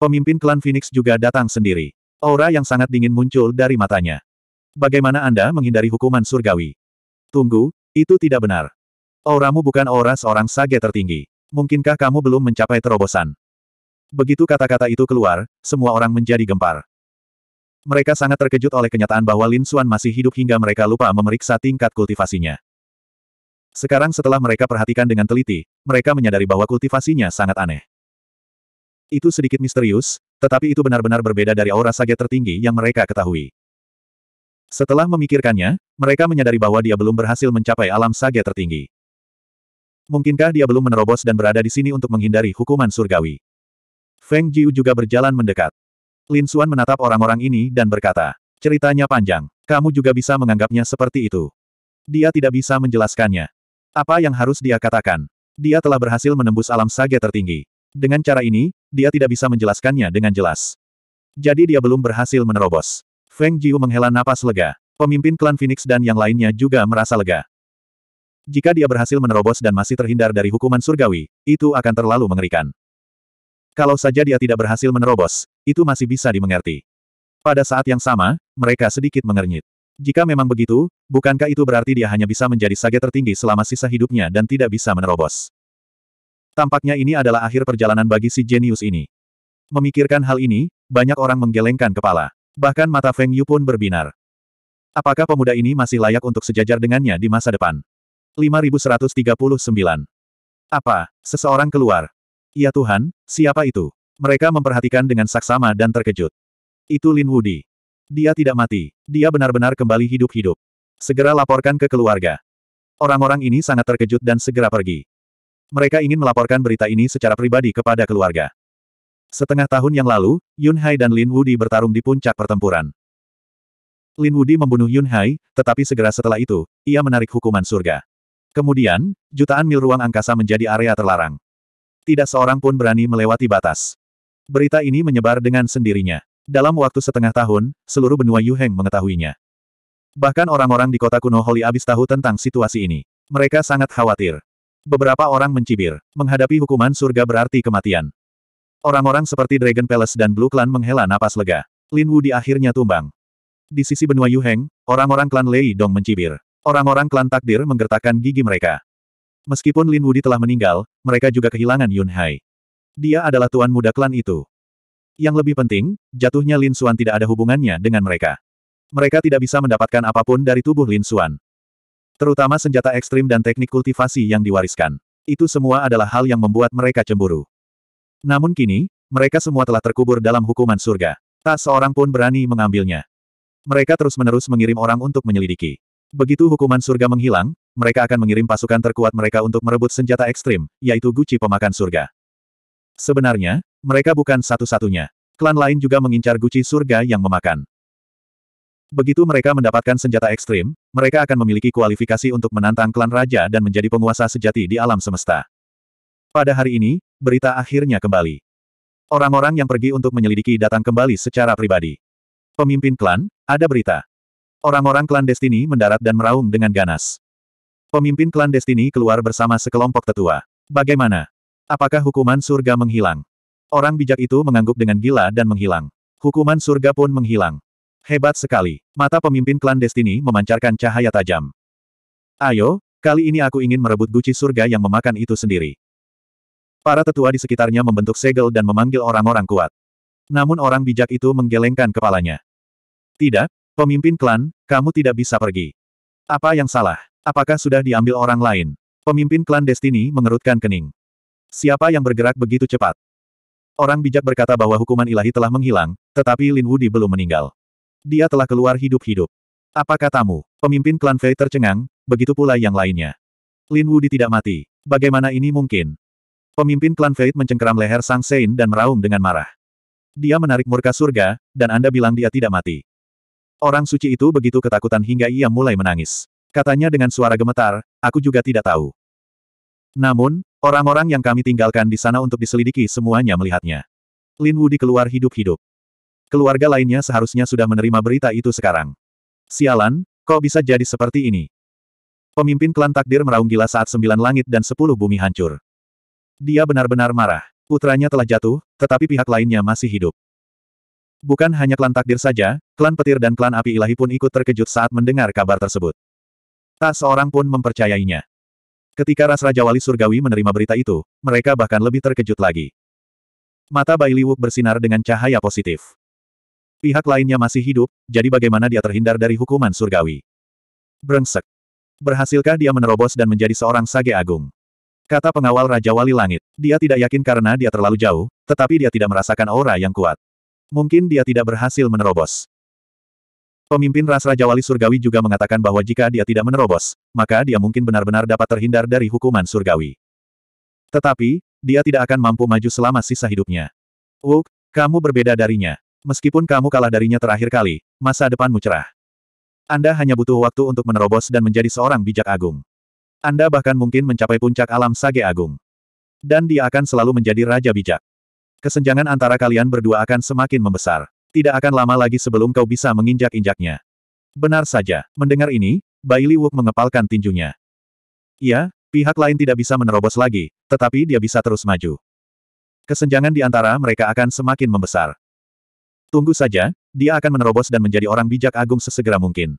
Pemimpin klan Phoenix juga datang sendiri. Aura yang sangat dingin muncul dari matanya. Bagaimana Anda menghindari hukuman surgawi? Tunggu, itu tidak benar. Auramu bukan aura seorang sage tertinggi. Mungkinkah kamu belum mencapai terobosan? Begitu kata-kata itu keluar, semua orang menjadi gempar. Mereka sangat terkejut oleh kenyataan bahwa Lin Xuan masih hidup hingga mereka lupa memeriksa tingkat kultivasinya. Sekarang setelah mereka perhatikan dengan teliti, mereka menyadari bahwa kultivasinya sangat aneh. Itu sedikit misterius, tetapi itu benar-benar berbeda dari aura sage tertinggi yang mereka ketahui. Setelah memikirkannya, mereka menyadari bahwa dia belum berhasil mencapai alam sage tertinggi. Mungkinkah dia belum menerobos dan berada di sini untuk menghindari hukuman surgawi? Feng Jiu juga berjalan mendekat. Lin Xuan menatap orang-orang ini dan berkata, ceritanya panjang, kamu juga bisa menganggapnya seperti itu. Dia tidak bisa menjelaskannya. Apa yang harus dia katakan? Dia telah berhasil menembus alam sage tertinggi. Dengan cara ini, dia tidak bisa menjelaskannya dengan jelas. Jadi dia belum berhasil menerobos. Feng Jiu menghela napas lega. Pemimpin klan Phoenix dan yang lainnya juga merasa lega. Jika dia berhasil menerobos dan masih terhindar dari hukuman surgawi, itu akan terlalu mengerikan. Kalau saja dia tidak berhasil menerobos, itu masih bisa dimengerti. Pada saat yang sama, mereka sedikit mengernyit. Jika memang begitu, bukankah itu berarti dia hanya bisa menjadi sage tertinggi selama sisa hidupnya dan tidak bisa menerobos? Tampaknya ini adalah akhir perjalanan bagi si jenius ini. Memikirkan hal ini, banyak orang menggelengkan kepala. Bahkan mata Feng Yu pun berbinar. Apakah pemuda ini masih layak untuk sejajar dengannya di masa depan? 5139. Apa? Seseorang keluar. Ya Tuhan, siapa itu? Mereka memperhatikan dengan saksama dan terkejut. Itu Lin Wudi. Dia tidak mati. Dia benar-benar kembali hidup-hidup. Segera laporkan ke keluarga. Orang-orang ini sangat terkejut dan segera pergi. Mereka ingin melaporkan berita ini secara pribadi kepada keluarga. Setengah tahun yang lalu, Yun Hai dan Lin Wudi bertarung di puncak pertempuran. Lin Wudi membunuh Yun Hai, tetapi segera setelah itu, ia menarik hukuman surga. Kemudian, jutaan mil ruang angkasa menjadi area terlarang. Tidak seorang pun berani melewati batas. Berita ini menyebar dengan sendirinya. Dalam waktu setengah tahun, seluruh benua Yuheng mengetahuinya. Bahkan orang-orang di kota kuno Holy Abyss tahu tentang situasi ini. Mereka sangat khawatir. Beberapa orang mencibir, menghadapi hukuman surga berarti kematian. Orang-orang seperti Dragon Palace dan Blue Clan menghela napas lega. Lin Wu di akhirnya tumbang. Di sisi benua Yuheng, orang-orang klan Lei Dong mencibir. Orang-orang klan takdir menggertakkan gigi mereka. Meskipun Lin Wudi telah meninggal, mereka juga kehilangan Yun Hai. Dia adalah tuan muda klan itu. Yang lebih penting, jatuhnya Lin Xuan tidak ada hubungannya dengan mereka. Mereka tidak bisa mendapatkan apapun dari tubuh Lin Xuan. Terutama senjata ekstrim dan teknik kultivasi yang diwariskan. Itu semua adalah hal yang membuat mereka cemburu. Namun kini, mereka semua telah terkubur dalam hukuman surga. Tak seorang pun berani mengambilnya. Mereka terus-menerus mengirim orang untuk menyelidiki. Begitu hukuman surga menghilang, mereka akan mengirim pasukan terkuat mereka untuk merebut senjata ekstrim, yaitu guci pemakan surga. Sebenarnya, mereka bukan satu-satunya. Klan lain juga mengincar guci surga yang memakan. Begitu mereka mendapatkan senjata ekstrim, mereka akan memiliki kualifikasi untuk menantang klan raja dan menjadi penguasa sejati di alam semesta. Pada hari ini, berita akhirnya kembali. Orang-orang yang pergi untuk menyelidiki datang kembali secara pribadi. Pemimpin klan, ada berita. Orang-orang klan Destiny mendarat dan meraung dengan ganas. Pemimpin klan Destiny keluar bersama sekelompok tetua. Bagaimana? Apakah hukuman surga menghilang? Orang bijak itu mengangguk dengan gila dan menghilang. Hukuman surga pun menghilang. Hebat sekali. Mata pemimpin klan Destiny memancarkan cahaya tajam. Ayo, kali ini aku ingin merebut guci surga yang memakan itu sendiri. Para tetua di sekitarnya membentuk segel dan memanggil orang-orang kuat. Namun orang bijak itu menggelengkan kepalanya. Tidak, pemimpin klan, kamu tidak bisa pergi. Apa yang salah? Apakah sudah diambil orang lain? Pemimpin klan Destiny mengerutkan kening. Siapa yang bergerak begitu cepat? Orang bijak berkata bahwa hukuman ilahi telah menghilang, tetapi Lin Wudi belum meninggal. Dia telah keluar hidup-hidup. Apa katamu? Pemimpin klan Fei tercengang, begitu pula yang lainnya. Lin Wudi tidak mati. Bagaimana ini mungkin? Pemimpin klan Fate mencengkeram leher Sang Sein dan meraung dengan marah. Dia menarik murka surga, dan Anda bilang dia tidak mati. Orang suci itu begitu ketakutan hingga ia mulai menangis. Katanya dengan suara gemetar, aku juga tidak tahu. Namun, orang-orang yang kami tinggalkan di sana untuk diselidiki semuanya melihatnya. Lin Wudi keluar hidup-hidup. Keluarga lainnya seharusnya sudah menerima berita itu sekarang. Sialan, kok bisa jadi seperti ini? Pemimpin klan takdir meraung gila saat sembilan langit dan sepuluh bumi hancur. Dia benar-benar marah. Putranya telah jatuh, tetapi pihak lainnya masih hidup. Bukan hanya klan takdir saja, klan petir dan klan api ilahi pun ikut terkejut saat mendengar kabar tersebut. Tak seorang pun mempercayainya. Ketika Ras Raja Wali Surgawi menerima berita itu, mereka bahkan lebih terkejut lagi. Mata Bai Liwuk bersinar dengan cahaya positif. Pihak lainnya masih hidup, jadi bagaimana dia terhindar dari hukuman surgawi? Brengsek. Berhasilkah dia menerobos dan menjadi seorang sage agung? Kata pengawal Raja Wali Langit. Dia tidak yakin karena dia terlalu jauh, tetapi dia tidak merasakan aura yang kuat. Mungkin dia tidak berhasil menerobos. Pemimpin ras Raja Wali Surgawi juga mengatakan bahwa jika dia tidak menerobos, maka dia mungkin benar-benar dapat terhindar dari hukuman surgawi. Tetapi, dia tidak akan mampu maju selama sisa hidupnya. Wuk, kamu berbeda darinya. Meskipun kamu kalah darinya terakhir kali, masa depanmu cerah. Anda hanya butuh waktu untuk menerobos dan menjadi seorang bijak agung. Anda bahkan mungkin mencapai puncak alam sage agung. Dan dia akan selalu menjadi raja bijak. Kesenjangan antara kalian berdua akan semakin membesar. Tidak akan lama lagi sebelum kau bisa menginjak-injaknya. Benar saja, mendengar ini, Li Wuk mengepalkan tinjunya. Ya, pihak lain tidak bisa menerobos lagi, tetapi dia bisa terus maju. Kesenjangan di antara mereka akan semakin membesar. Tunggu saja, dia akan menerobos dan menjadi orang bijak agung sesegera mungkin.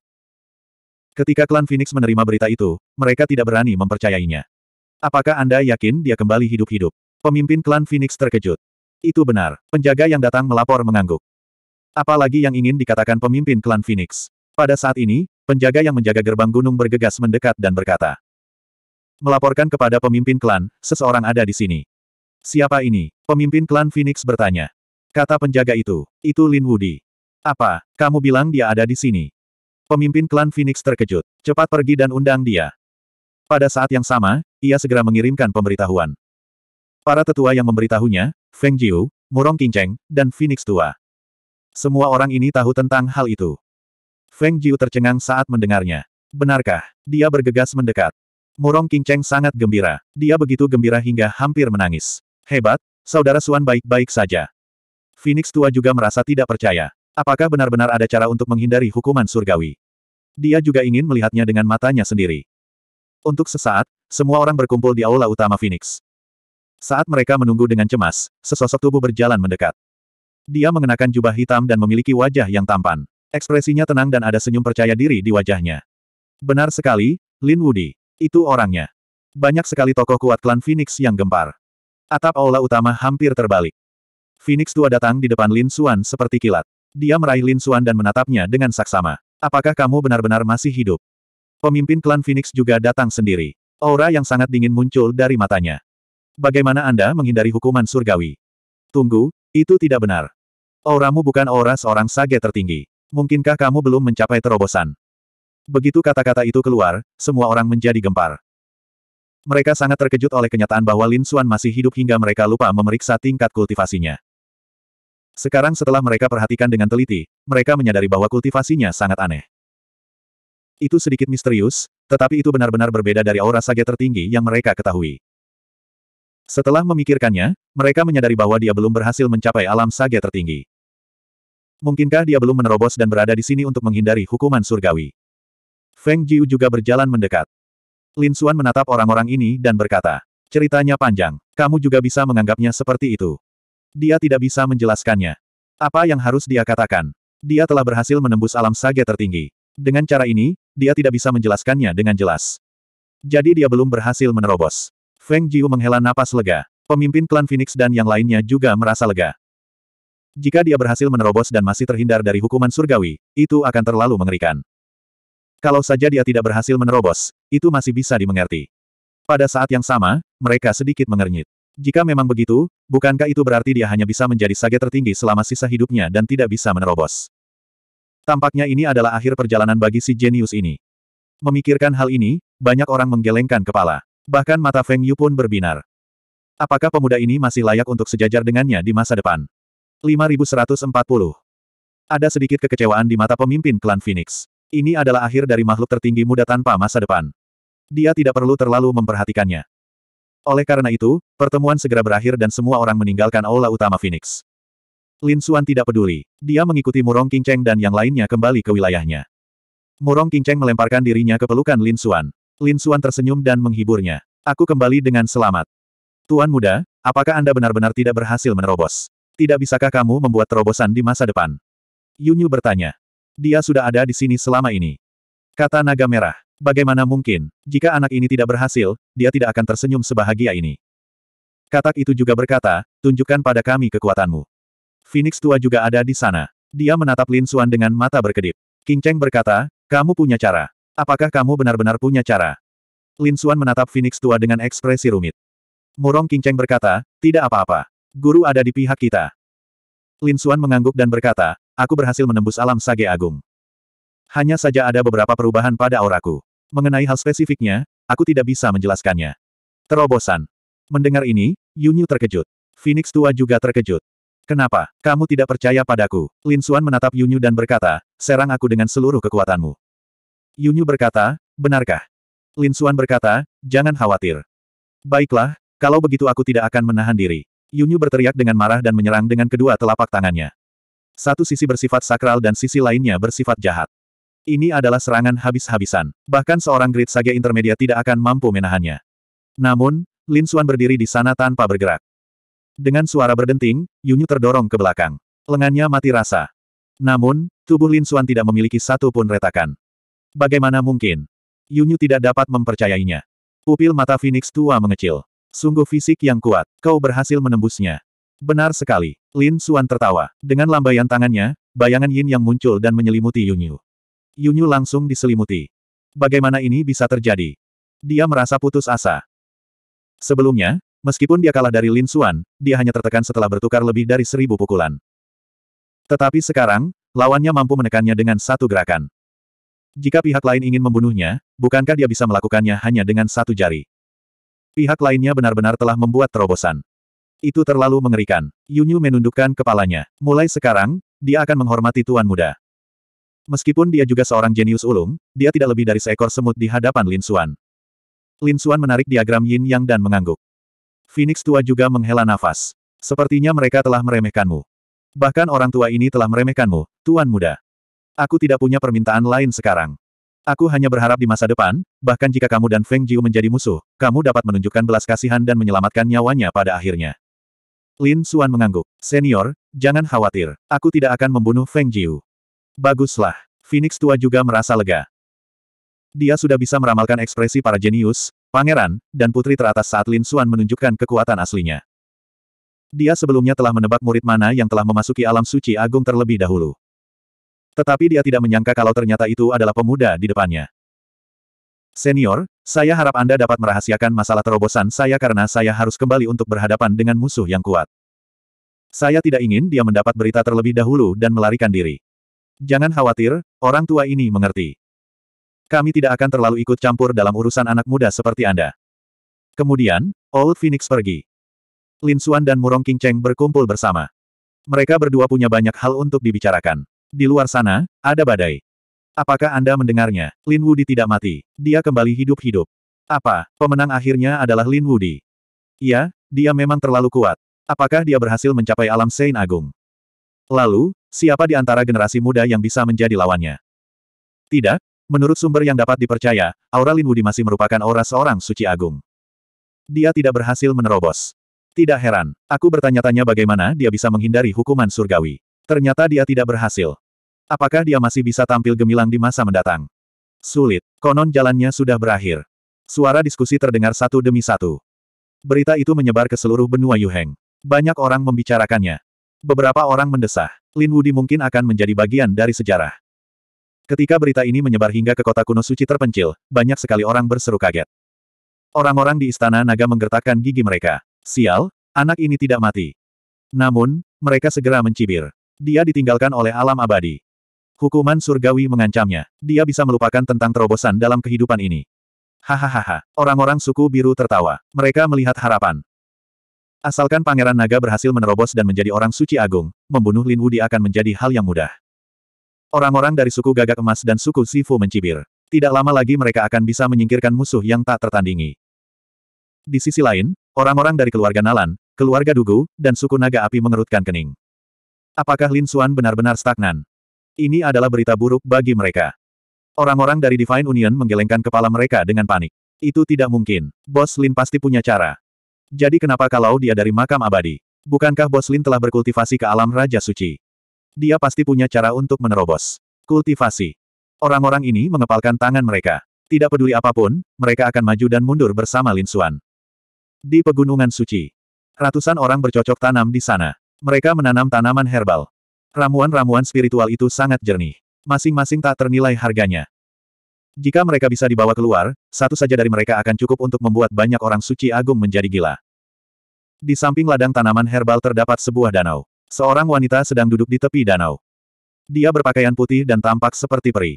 Ketika klan Phoenix menerima berita itu, mereka tidak berani mempercayainya. Apakah Anda yakin dia kembali hidup-hidup? Pemimpin klan Phoenix terkejut. Itu benar, penjaga yang datang melapor mengangguk. Apalagi yang ingin dikatakan pemimpin klan Phoenix. Pada saat ini, penjaga yang menjaga gerbang gunung bergegas mendekat dan berkata. Melaporkan kepada pemimpin klan, seseorang ada di sini. Siapa ini? Pemimpin klan Phoenix bertanya. Kata penjaga itu, itu Lin Woody. Apa, kamu bilang dia ada di sini? Pemimpin klan Phoenix terkejut. Cepat pergi dan undang dia. Pada saat yang sama, ia segera mengirimkan pemberitahuan. Para tetua yang memberitahunya, Feng Jiu, Murong Kinceng, dan Phoenix tua. Semua orang ini tahu tentang hal itu. Feng Jiu tercengang saat mendengarnya. Benarkah? Dia bergegas mendekat. Murong Kinceng sangat gembira. Dia begitu gembira hingga hampir menangis. Hebat, saudara Suan baik-baik saja. Phoenix tua juga merasa tidak percaya. Apakah benar-benar ada cara untuk menghindari hukuman surgawi? Dia juga ingin melihatnya dengan matanya sendiri. Untuk sesaat, semua orang berkumpul di aula utama Phoenix. Saat mereka menunggu dengan cemas, sesosok tubuh berjalan mendekat. Dia mengenakan jubah hitam dan memiliki wajah yang tampan. Ekspresinya tenang dan ada senyum percaya diri di wajahnya. Benar sekali, Lin Woody. Itu orangnya. Banyak sekali tokoh kuat klan Phoenix yang gempar. Atap aula utama hampir terbalik. Phoenix tua datang di depan Lin Xuan seperti kilat. Dia meraih Lin Xuan dan menatapnya dengan saksama. Apakah kamu benar-benar masih hidup? Pemimpin klan Phoenix juga datang sendiri. Aura yang sangat dingin muncul dari matanya. Bagaimana Anda menghindari hukuman surgawi? Tunggu, itu tidak benar. Auramu bukan aura seorang sage tertinggi. Mungkinkah kamu belum mencapai terobosan? Begitu kata-kata itu keluar, semua orang menjadi gempar. Mereka sangat terkejut oleh kenyataan bahwa Lin Xuan masih hidup hingga mereka lupa memeriksa tingkat kultivasinya. Sekarang setelah mereka perhatikan dengan teliti, mereka menyadari bahwa kultivasinya sangat aneh. Itu sedikit misterius, tetapi itu benar-benar berbeda dari aura sage tertinggi yang mereka ketahui. Setelah memikirkannya, mereka menyadari bahwa dia belum berhasil mencapai alam sage tertinggi. Mungkinkah dia belum menerobos dan berada di sini untuk menghindari hukuman surgawi? Feng Jiu juga berjalan mendekat. Lin Xuan menatap orang-orang ini dan berkata, ceritanya panjang, kamu juga bisa menganggapnya seperti itu. Dia tidak bisa menjelaskannya. Apa yang harus dia katakan? Dia telah berhasil menembus alam sage tertinggi. Dengan cara ini, dia tidak bisa menjelaskannya dengan jelas. Jadi dia belum berhasil menerobos. Feng Jiu menghela napas lega. Pemimpin klan Phoenix dan yang lainnya juga merasa lega. Jika dia berhasil menerobos dan masih terhindar dari hukuman surgawi, itu akan terlalu mengerikan. Kalau saja dia tidak berhasil menerobos, itu masih bisa dimengerti. Pada saat yang sama, mereka sedikit mengernyit. Jika memang begitu, bukankah itu berarti dia hanya bisa menjadi sage tertinggi selama sisa hidupnya dan tidak bisa menerobos? Tampaknya ini adalah akhir perjalanan bagi si jenius ini. Memikirkan hal ini, banyak orang menggelengkan kepala. Bahkan mata Feng Yu pun berbinar. Apakah pemuda ini masih layak untuk sejajar dengannya di masa depan? 5140. Ada sedikit kekecewaan di mata pemimpin klan Phoenix. Ini adalah akhir dari makhluk tertinggi muda tanpa masa depan. Dia tidak perlu terlalu memperhatikannya. Oleh karena itu, pertemuan segera berakhir dan semua orang meninggalkan aula utama Phoenix. Lin Xuan tidak peduli. Dia mengikuti Murong Qingcheng dan yang lainnya kembali ke wilayahnya. Murong Qingcheng melemparkan dirinya ke pelukan Lin Xuan. Lin Xuan tersenyum dan menghiburnya. Aku kembali dengan selamat. Tuan muda, apakah Anda benar-benar tidak berhasil menerobos? Tidak bisakah kamu membuat terobosan di masa depan? Yunyu bertanya. Dia sudah ada di sini selama ini. Kata naga merah. Bagaimana mungkin, jika anak ini tidak berhasil, dia tidak akan tersenyum sebahagia ini. Katak itu juga berkata, tunjukkan pada kami kekuatanmu. Phoenix tua juga ada di sana. Dia menatap Lin suan dengan mata berkedip. King Cheng berkata, kamu punya cara. Apakah kamu benar-benar punya cara? Lin suan menatap Phoenix tua dengan ekspresi rumit. Murong King Cheng berkata, tidak apa-apa. Guru ada di pihak kita. Lin suan mengangguk dan berkata, aku berhasil menembus alam sage agung. Hanya saja ada beberapa perubahan pada auraku. Mengenai hal spesifiknya, aku tidak bisa menjelaskannya. Terobosan. Mendengar ini, Yunyu terkejut. Phoenix tua juga terkejut. Kenapa? Kamu tidak percaya padaku? Lin Xuan menatap Yunyu dan berkata, serang aku dengan seluruh kekuatanmu. Yunyu berkata, benarkah? Lin Xuan berkata, jangan khawatir. Baiklah, kalau begitu aku tidak akan menahan diri. Yunyu berteriak dengan marah dan menyerang dengan kedua telapak tangannya. Satu sisi bersifat sakral dan sisi lainnya bersifat jahat. Ini adalah serangan habis-habisan. Bahkan seorang Great Sage Intermedia tidak akan mampu menahannya. Namun, Lin Xuan berdiri di sana tanpa bergerak. Dengan suara berdenting, Yunyu terdorong ke belakang. Lengannya mati rasa. Namun, tubuh Lin Xuan tidak memiliki satu pun retakan. Bagaimana mungkin? Yunyu tidak dapat mempercayainya. Pupil mata Phoenix tua mengecil. Sungguh fisik yang kuat, kau berhasil menembusnya. Benar sekali, Lin Xuan tertawa. Dengan lambaian tangannya, bayangan Yin yang muncul dan menyelimuti Yunyu. Yunyu langsung diselimuti. Bagaimana ini bisa terjadi? Dia merasa putus asa. Sebelumnya, meskipun dia kalah dari Lin Xuan, dia hanya tertekan setelah bertukar lebih dari seribu pukulan. Tetapi sekarang, lawannya mampu menekannya dengan satu gerakan. Jika pihak lain ingin membunuhnya, bukankah dia bisa melakukannya hanya dengan satu jari? Pihak lainnya benar-benar telah membuat terobosan. Itu terlalu mengerikan. Yunyu menundukkan kepalanya. Mulai sekarang, dia akan menghormati tuan muda. Meskipun dia juga seorang jenius ulung, dia tidak lebih dari seekor semut di hadapan Lin Xuan. Lin Xuan menarik diagram yin yang dan mengangguk. Phoenix tua juga menghela nafas. Sepertinya mereka telah meremehkanmu. Bahkan orang tua ini telah meremehkanmu, tuan muda. Aku tidak punya permintaan lain sekarang. Aku hanya berharap di masa depan, bahkan jika kamu dan Feng Jiu menjadi musuh, kamu dapat menunjukkan belas kasihan dan menyelamatkan nyawanya pada akhirnya. Lin Xuan mengangguk. Senior, jangan khawatir. Aku tidak akan membunuh Feng Jiu. Baguslah. Phoenix tua juga merasa lega. Dia sudah bisa meramalkan ekspresi para jenius, pangeran, dan putri teratas saat Lin Xuan menunjukkan kekuatan aslinya. Dia sebelumnya telah menebak murid mana yang telah memasuki alam suci agung terlebih dahulu. Tetapi dia tidak menyangka kalau ternyata itu adalah pemuda di depannya. Senior, saya harap Anda dapat merahasiakan masalah terobosan saya karena saya harus kembali untuk berhadapan dengan musuh yang kuat. Saya tidak ingin dia mendapat berita terlebih dahulu dan melarikan diri. Jangan khawatir, orang tua ini mengerti. Kami tidak akan terlalu ikut campur dalam urusan anak muda seperti Anda. Kemudian, Old Phoenix pergi. Lin Xuan dan Murong King Cheng berkumpul bersama. Mereka berdua punya banyak hal untuk dibicarakan. Di luar sana, ada badai. Apakah Anda mendengarnya? Lin Wudi tidak mati. Dia kembali hidup-hidup. Apa, pemenang akhirnya adalah Lin Wudi? Iya, dia memang terlalu kuat. Apakah dia berhasil mencapai alam Sein Agung? Lalu, siapa di antara generasi muda yang bisa menjadi lawannya? Tidak, menurut sumber yang dapat dipercaya, aura Lin Wudi masih merupakan aura seorang suci agung. Dia tidak berhasil menerobos. Tidak heran, aku bertanya-tanya bagaimana dia bisa menghindari hukuman surgawi. Ternyata dia tidak berhasil. Apakah dia masih bisa tampil gemilang di masa mendatang? Sulit, konon jalannya sudah berakhir. Suara diskusi terdengar satu demi satu. Berita itu menyebar ke seluruh benua Yuheng. Banyak orang membicarakannya. Beberapa orang mendesah. Lin Wudi mungkin akan menjadi bagian dari sejarah. Ketika berita ini menyebar hingga ke kota kuno suci terpencil, banyak sekali orang berseru kaget. Orang-orang di istana naga menggertakkan gigi mereka. Sial, anak ini tidak mati. Namun, mereka segera mencibir. Dia ditinggalkan oleh alam abadi. Hukuman surgawi mengancamnya. Dia bisa melupakan tentang terobosan dalam kehidupan ini. Hahaha, orang-orang suku biru tertawa. Mereka melihat harapan. Asalkan Pangeran Naga berhasil menerobos dan menjadi orang suci agung, membunuh Lin Wudi akan menjadi hal yang mudah. Orang-orang dari suku Gagak Emas dan suku Sifu mencibir. Tidak lama lagi mereka akan bisa menyingkirkan musuh yang tak tertandingi. Di sisi lain, orang-orang dari keluarga Nalan, keluarga Dugu, dan suku Naga Api mengerutkan kening. Apakah Lin Xuan benar-benar stagnan? Ini adalah berita buruk bagi mereka. Orang-orang dari Divine Union menggelengkan kepala mereka dengan panik. Itu tidak mungkin. Bos Lin pasti punya cara. Jadi kenapa kalau dia dari makam abadi? Bukankah Bos Lin telah berkultivasi ke alam Raja Suci? Dia pasti punya cara untuk menerobos. Kultivasi. Orang-orang ini mengepalkan tangan mereka. Tidak peduli apapun, mereka akan maju dan mundur bersama Lin Xuan. Di Pegunungan Suci. Ratusan orang bercocok tanam di sana. Mereka menanam tanaman herbal. Ramuan-ramuan spiritual itu sangat jernih. Masing-masing tak ternilai harganya. Jika mereka bisa dibawa keluar, satu saja dari mereka akan cukup untuk membuat banyak orang suci agung menjadi gila. Di samping ladang tanaman herbal terdapat sebuah danau. Seorang wanita sedang duduk di tepi danau. Dia berpakaian putih dan tampak seperti peri.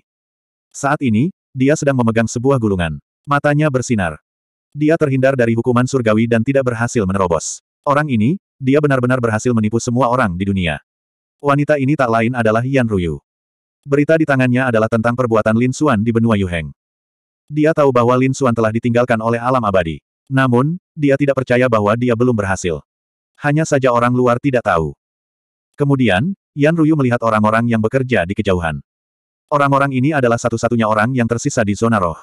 Saat ini, dia sedang memegang sebuah gulungan. Matanya bersinar. Dia terhindar dari hukuman surgawi dan tidak berhasil menerobos. Orang ini, dia benar-benar berhasil menipu semua orang di dunia. Wanita ini tak lain adalah Yan Ruyu. Berita di tangannya adalah tentang perbuatan Lin Xuan di benua Yuheng. Dia tahu bahwa Lin Xuan telah ditinggalkan oleh alam abadi. Namun, dia tidak percaya bahwa dia belum berhasil. Hanya saja orang luar tidak tahu. Kemudian, Yan Ruyu melihat orang-orang yang bekerja di kejauhan. Orang-orang ini adalah satu-satunya orang yang tersisa di zona roh.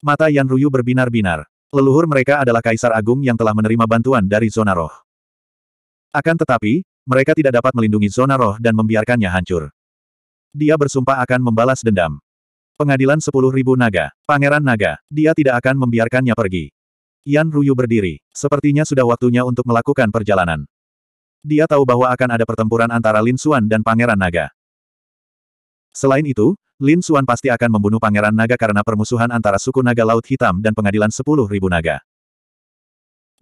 Mata Yan Ruyu berbinar-binar. Leluhur mereka adalah kaisar agung yang telah menerima bantuan dari zona roh. Akan tetapi, mereka tidak dapat melindungi zona roh dan membiarkannya hancur. Dia bersumpah akan membalas dendam. Pengadilan sepuluh ribu naga. Pangeran naga. Dia tidak akan membiarkannya pergi. Yan Ruyu berdiri. Sepertinya sudah waktunya untuk melakukan perjalanan. Dia tahu bahwa akan ada pertempuran antara Lin Xuan dan Pangeran Naga. Selain itu, Lin Xuan pasti akan membunuh Pangeran Naga karena permusuhan antara suku Naga Laut Hitam dan pengadilan sepuluh ribu naga.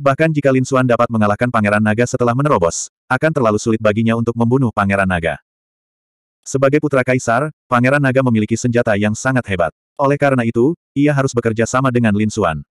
Bahkan jika Lin Xuan dapat mengalahkan Pangeran Naga setelah menerobos, akan terlalu sulit baginya untuk membunuh Pangeran Naga. Sebagai putra kaisar, Pangeran Naga memiliki senjata yang sangat hebat. Oleh karena itu, ia harus bekerja sama dengan Lin Xuan.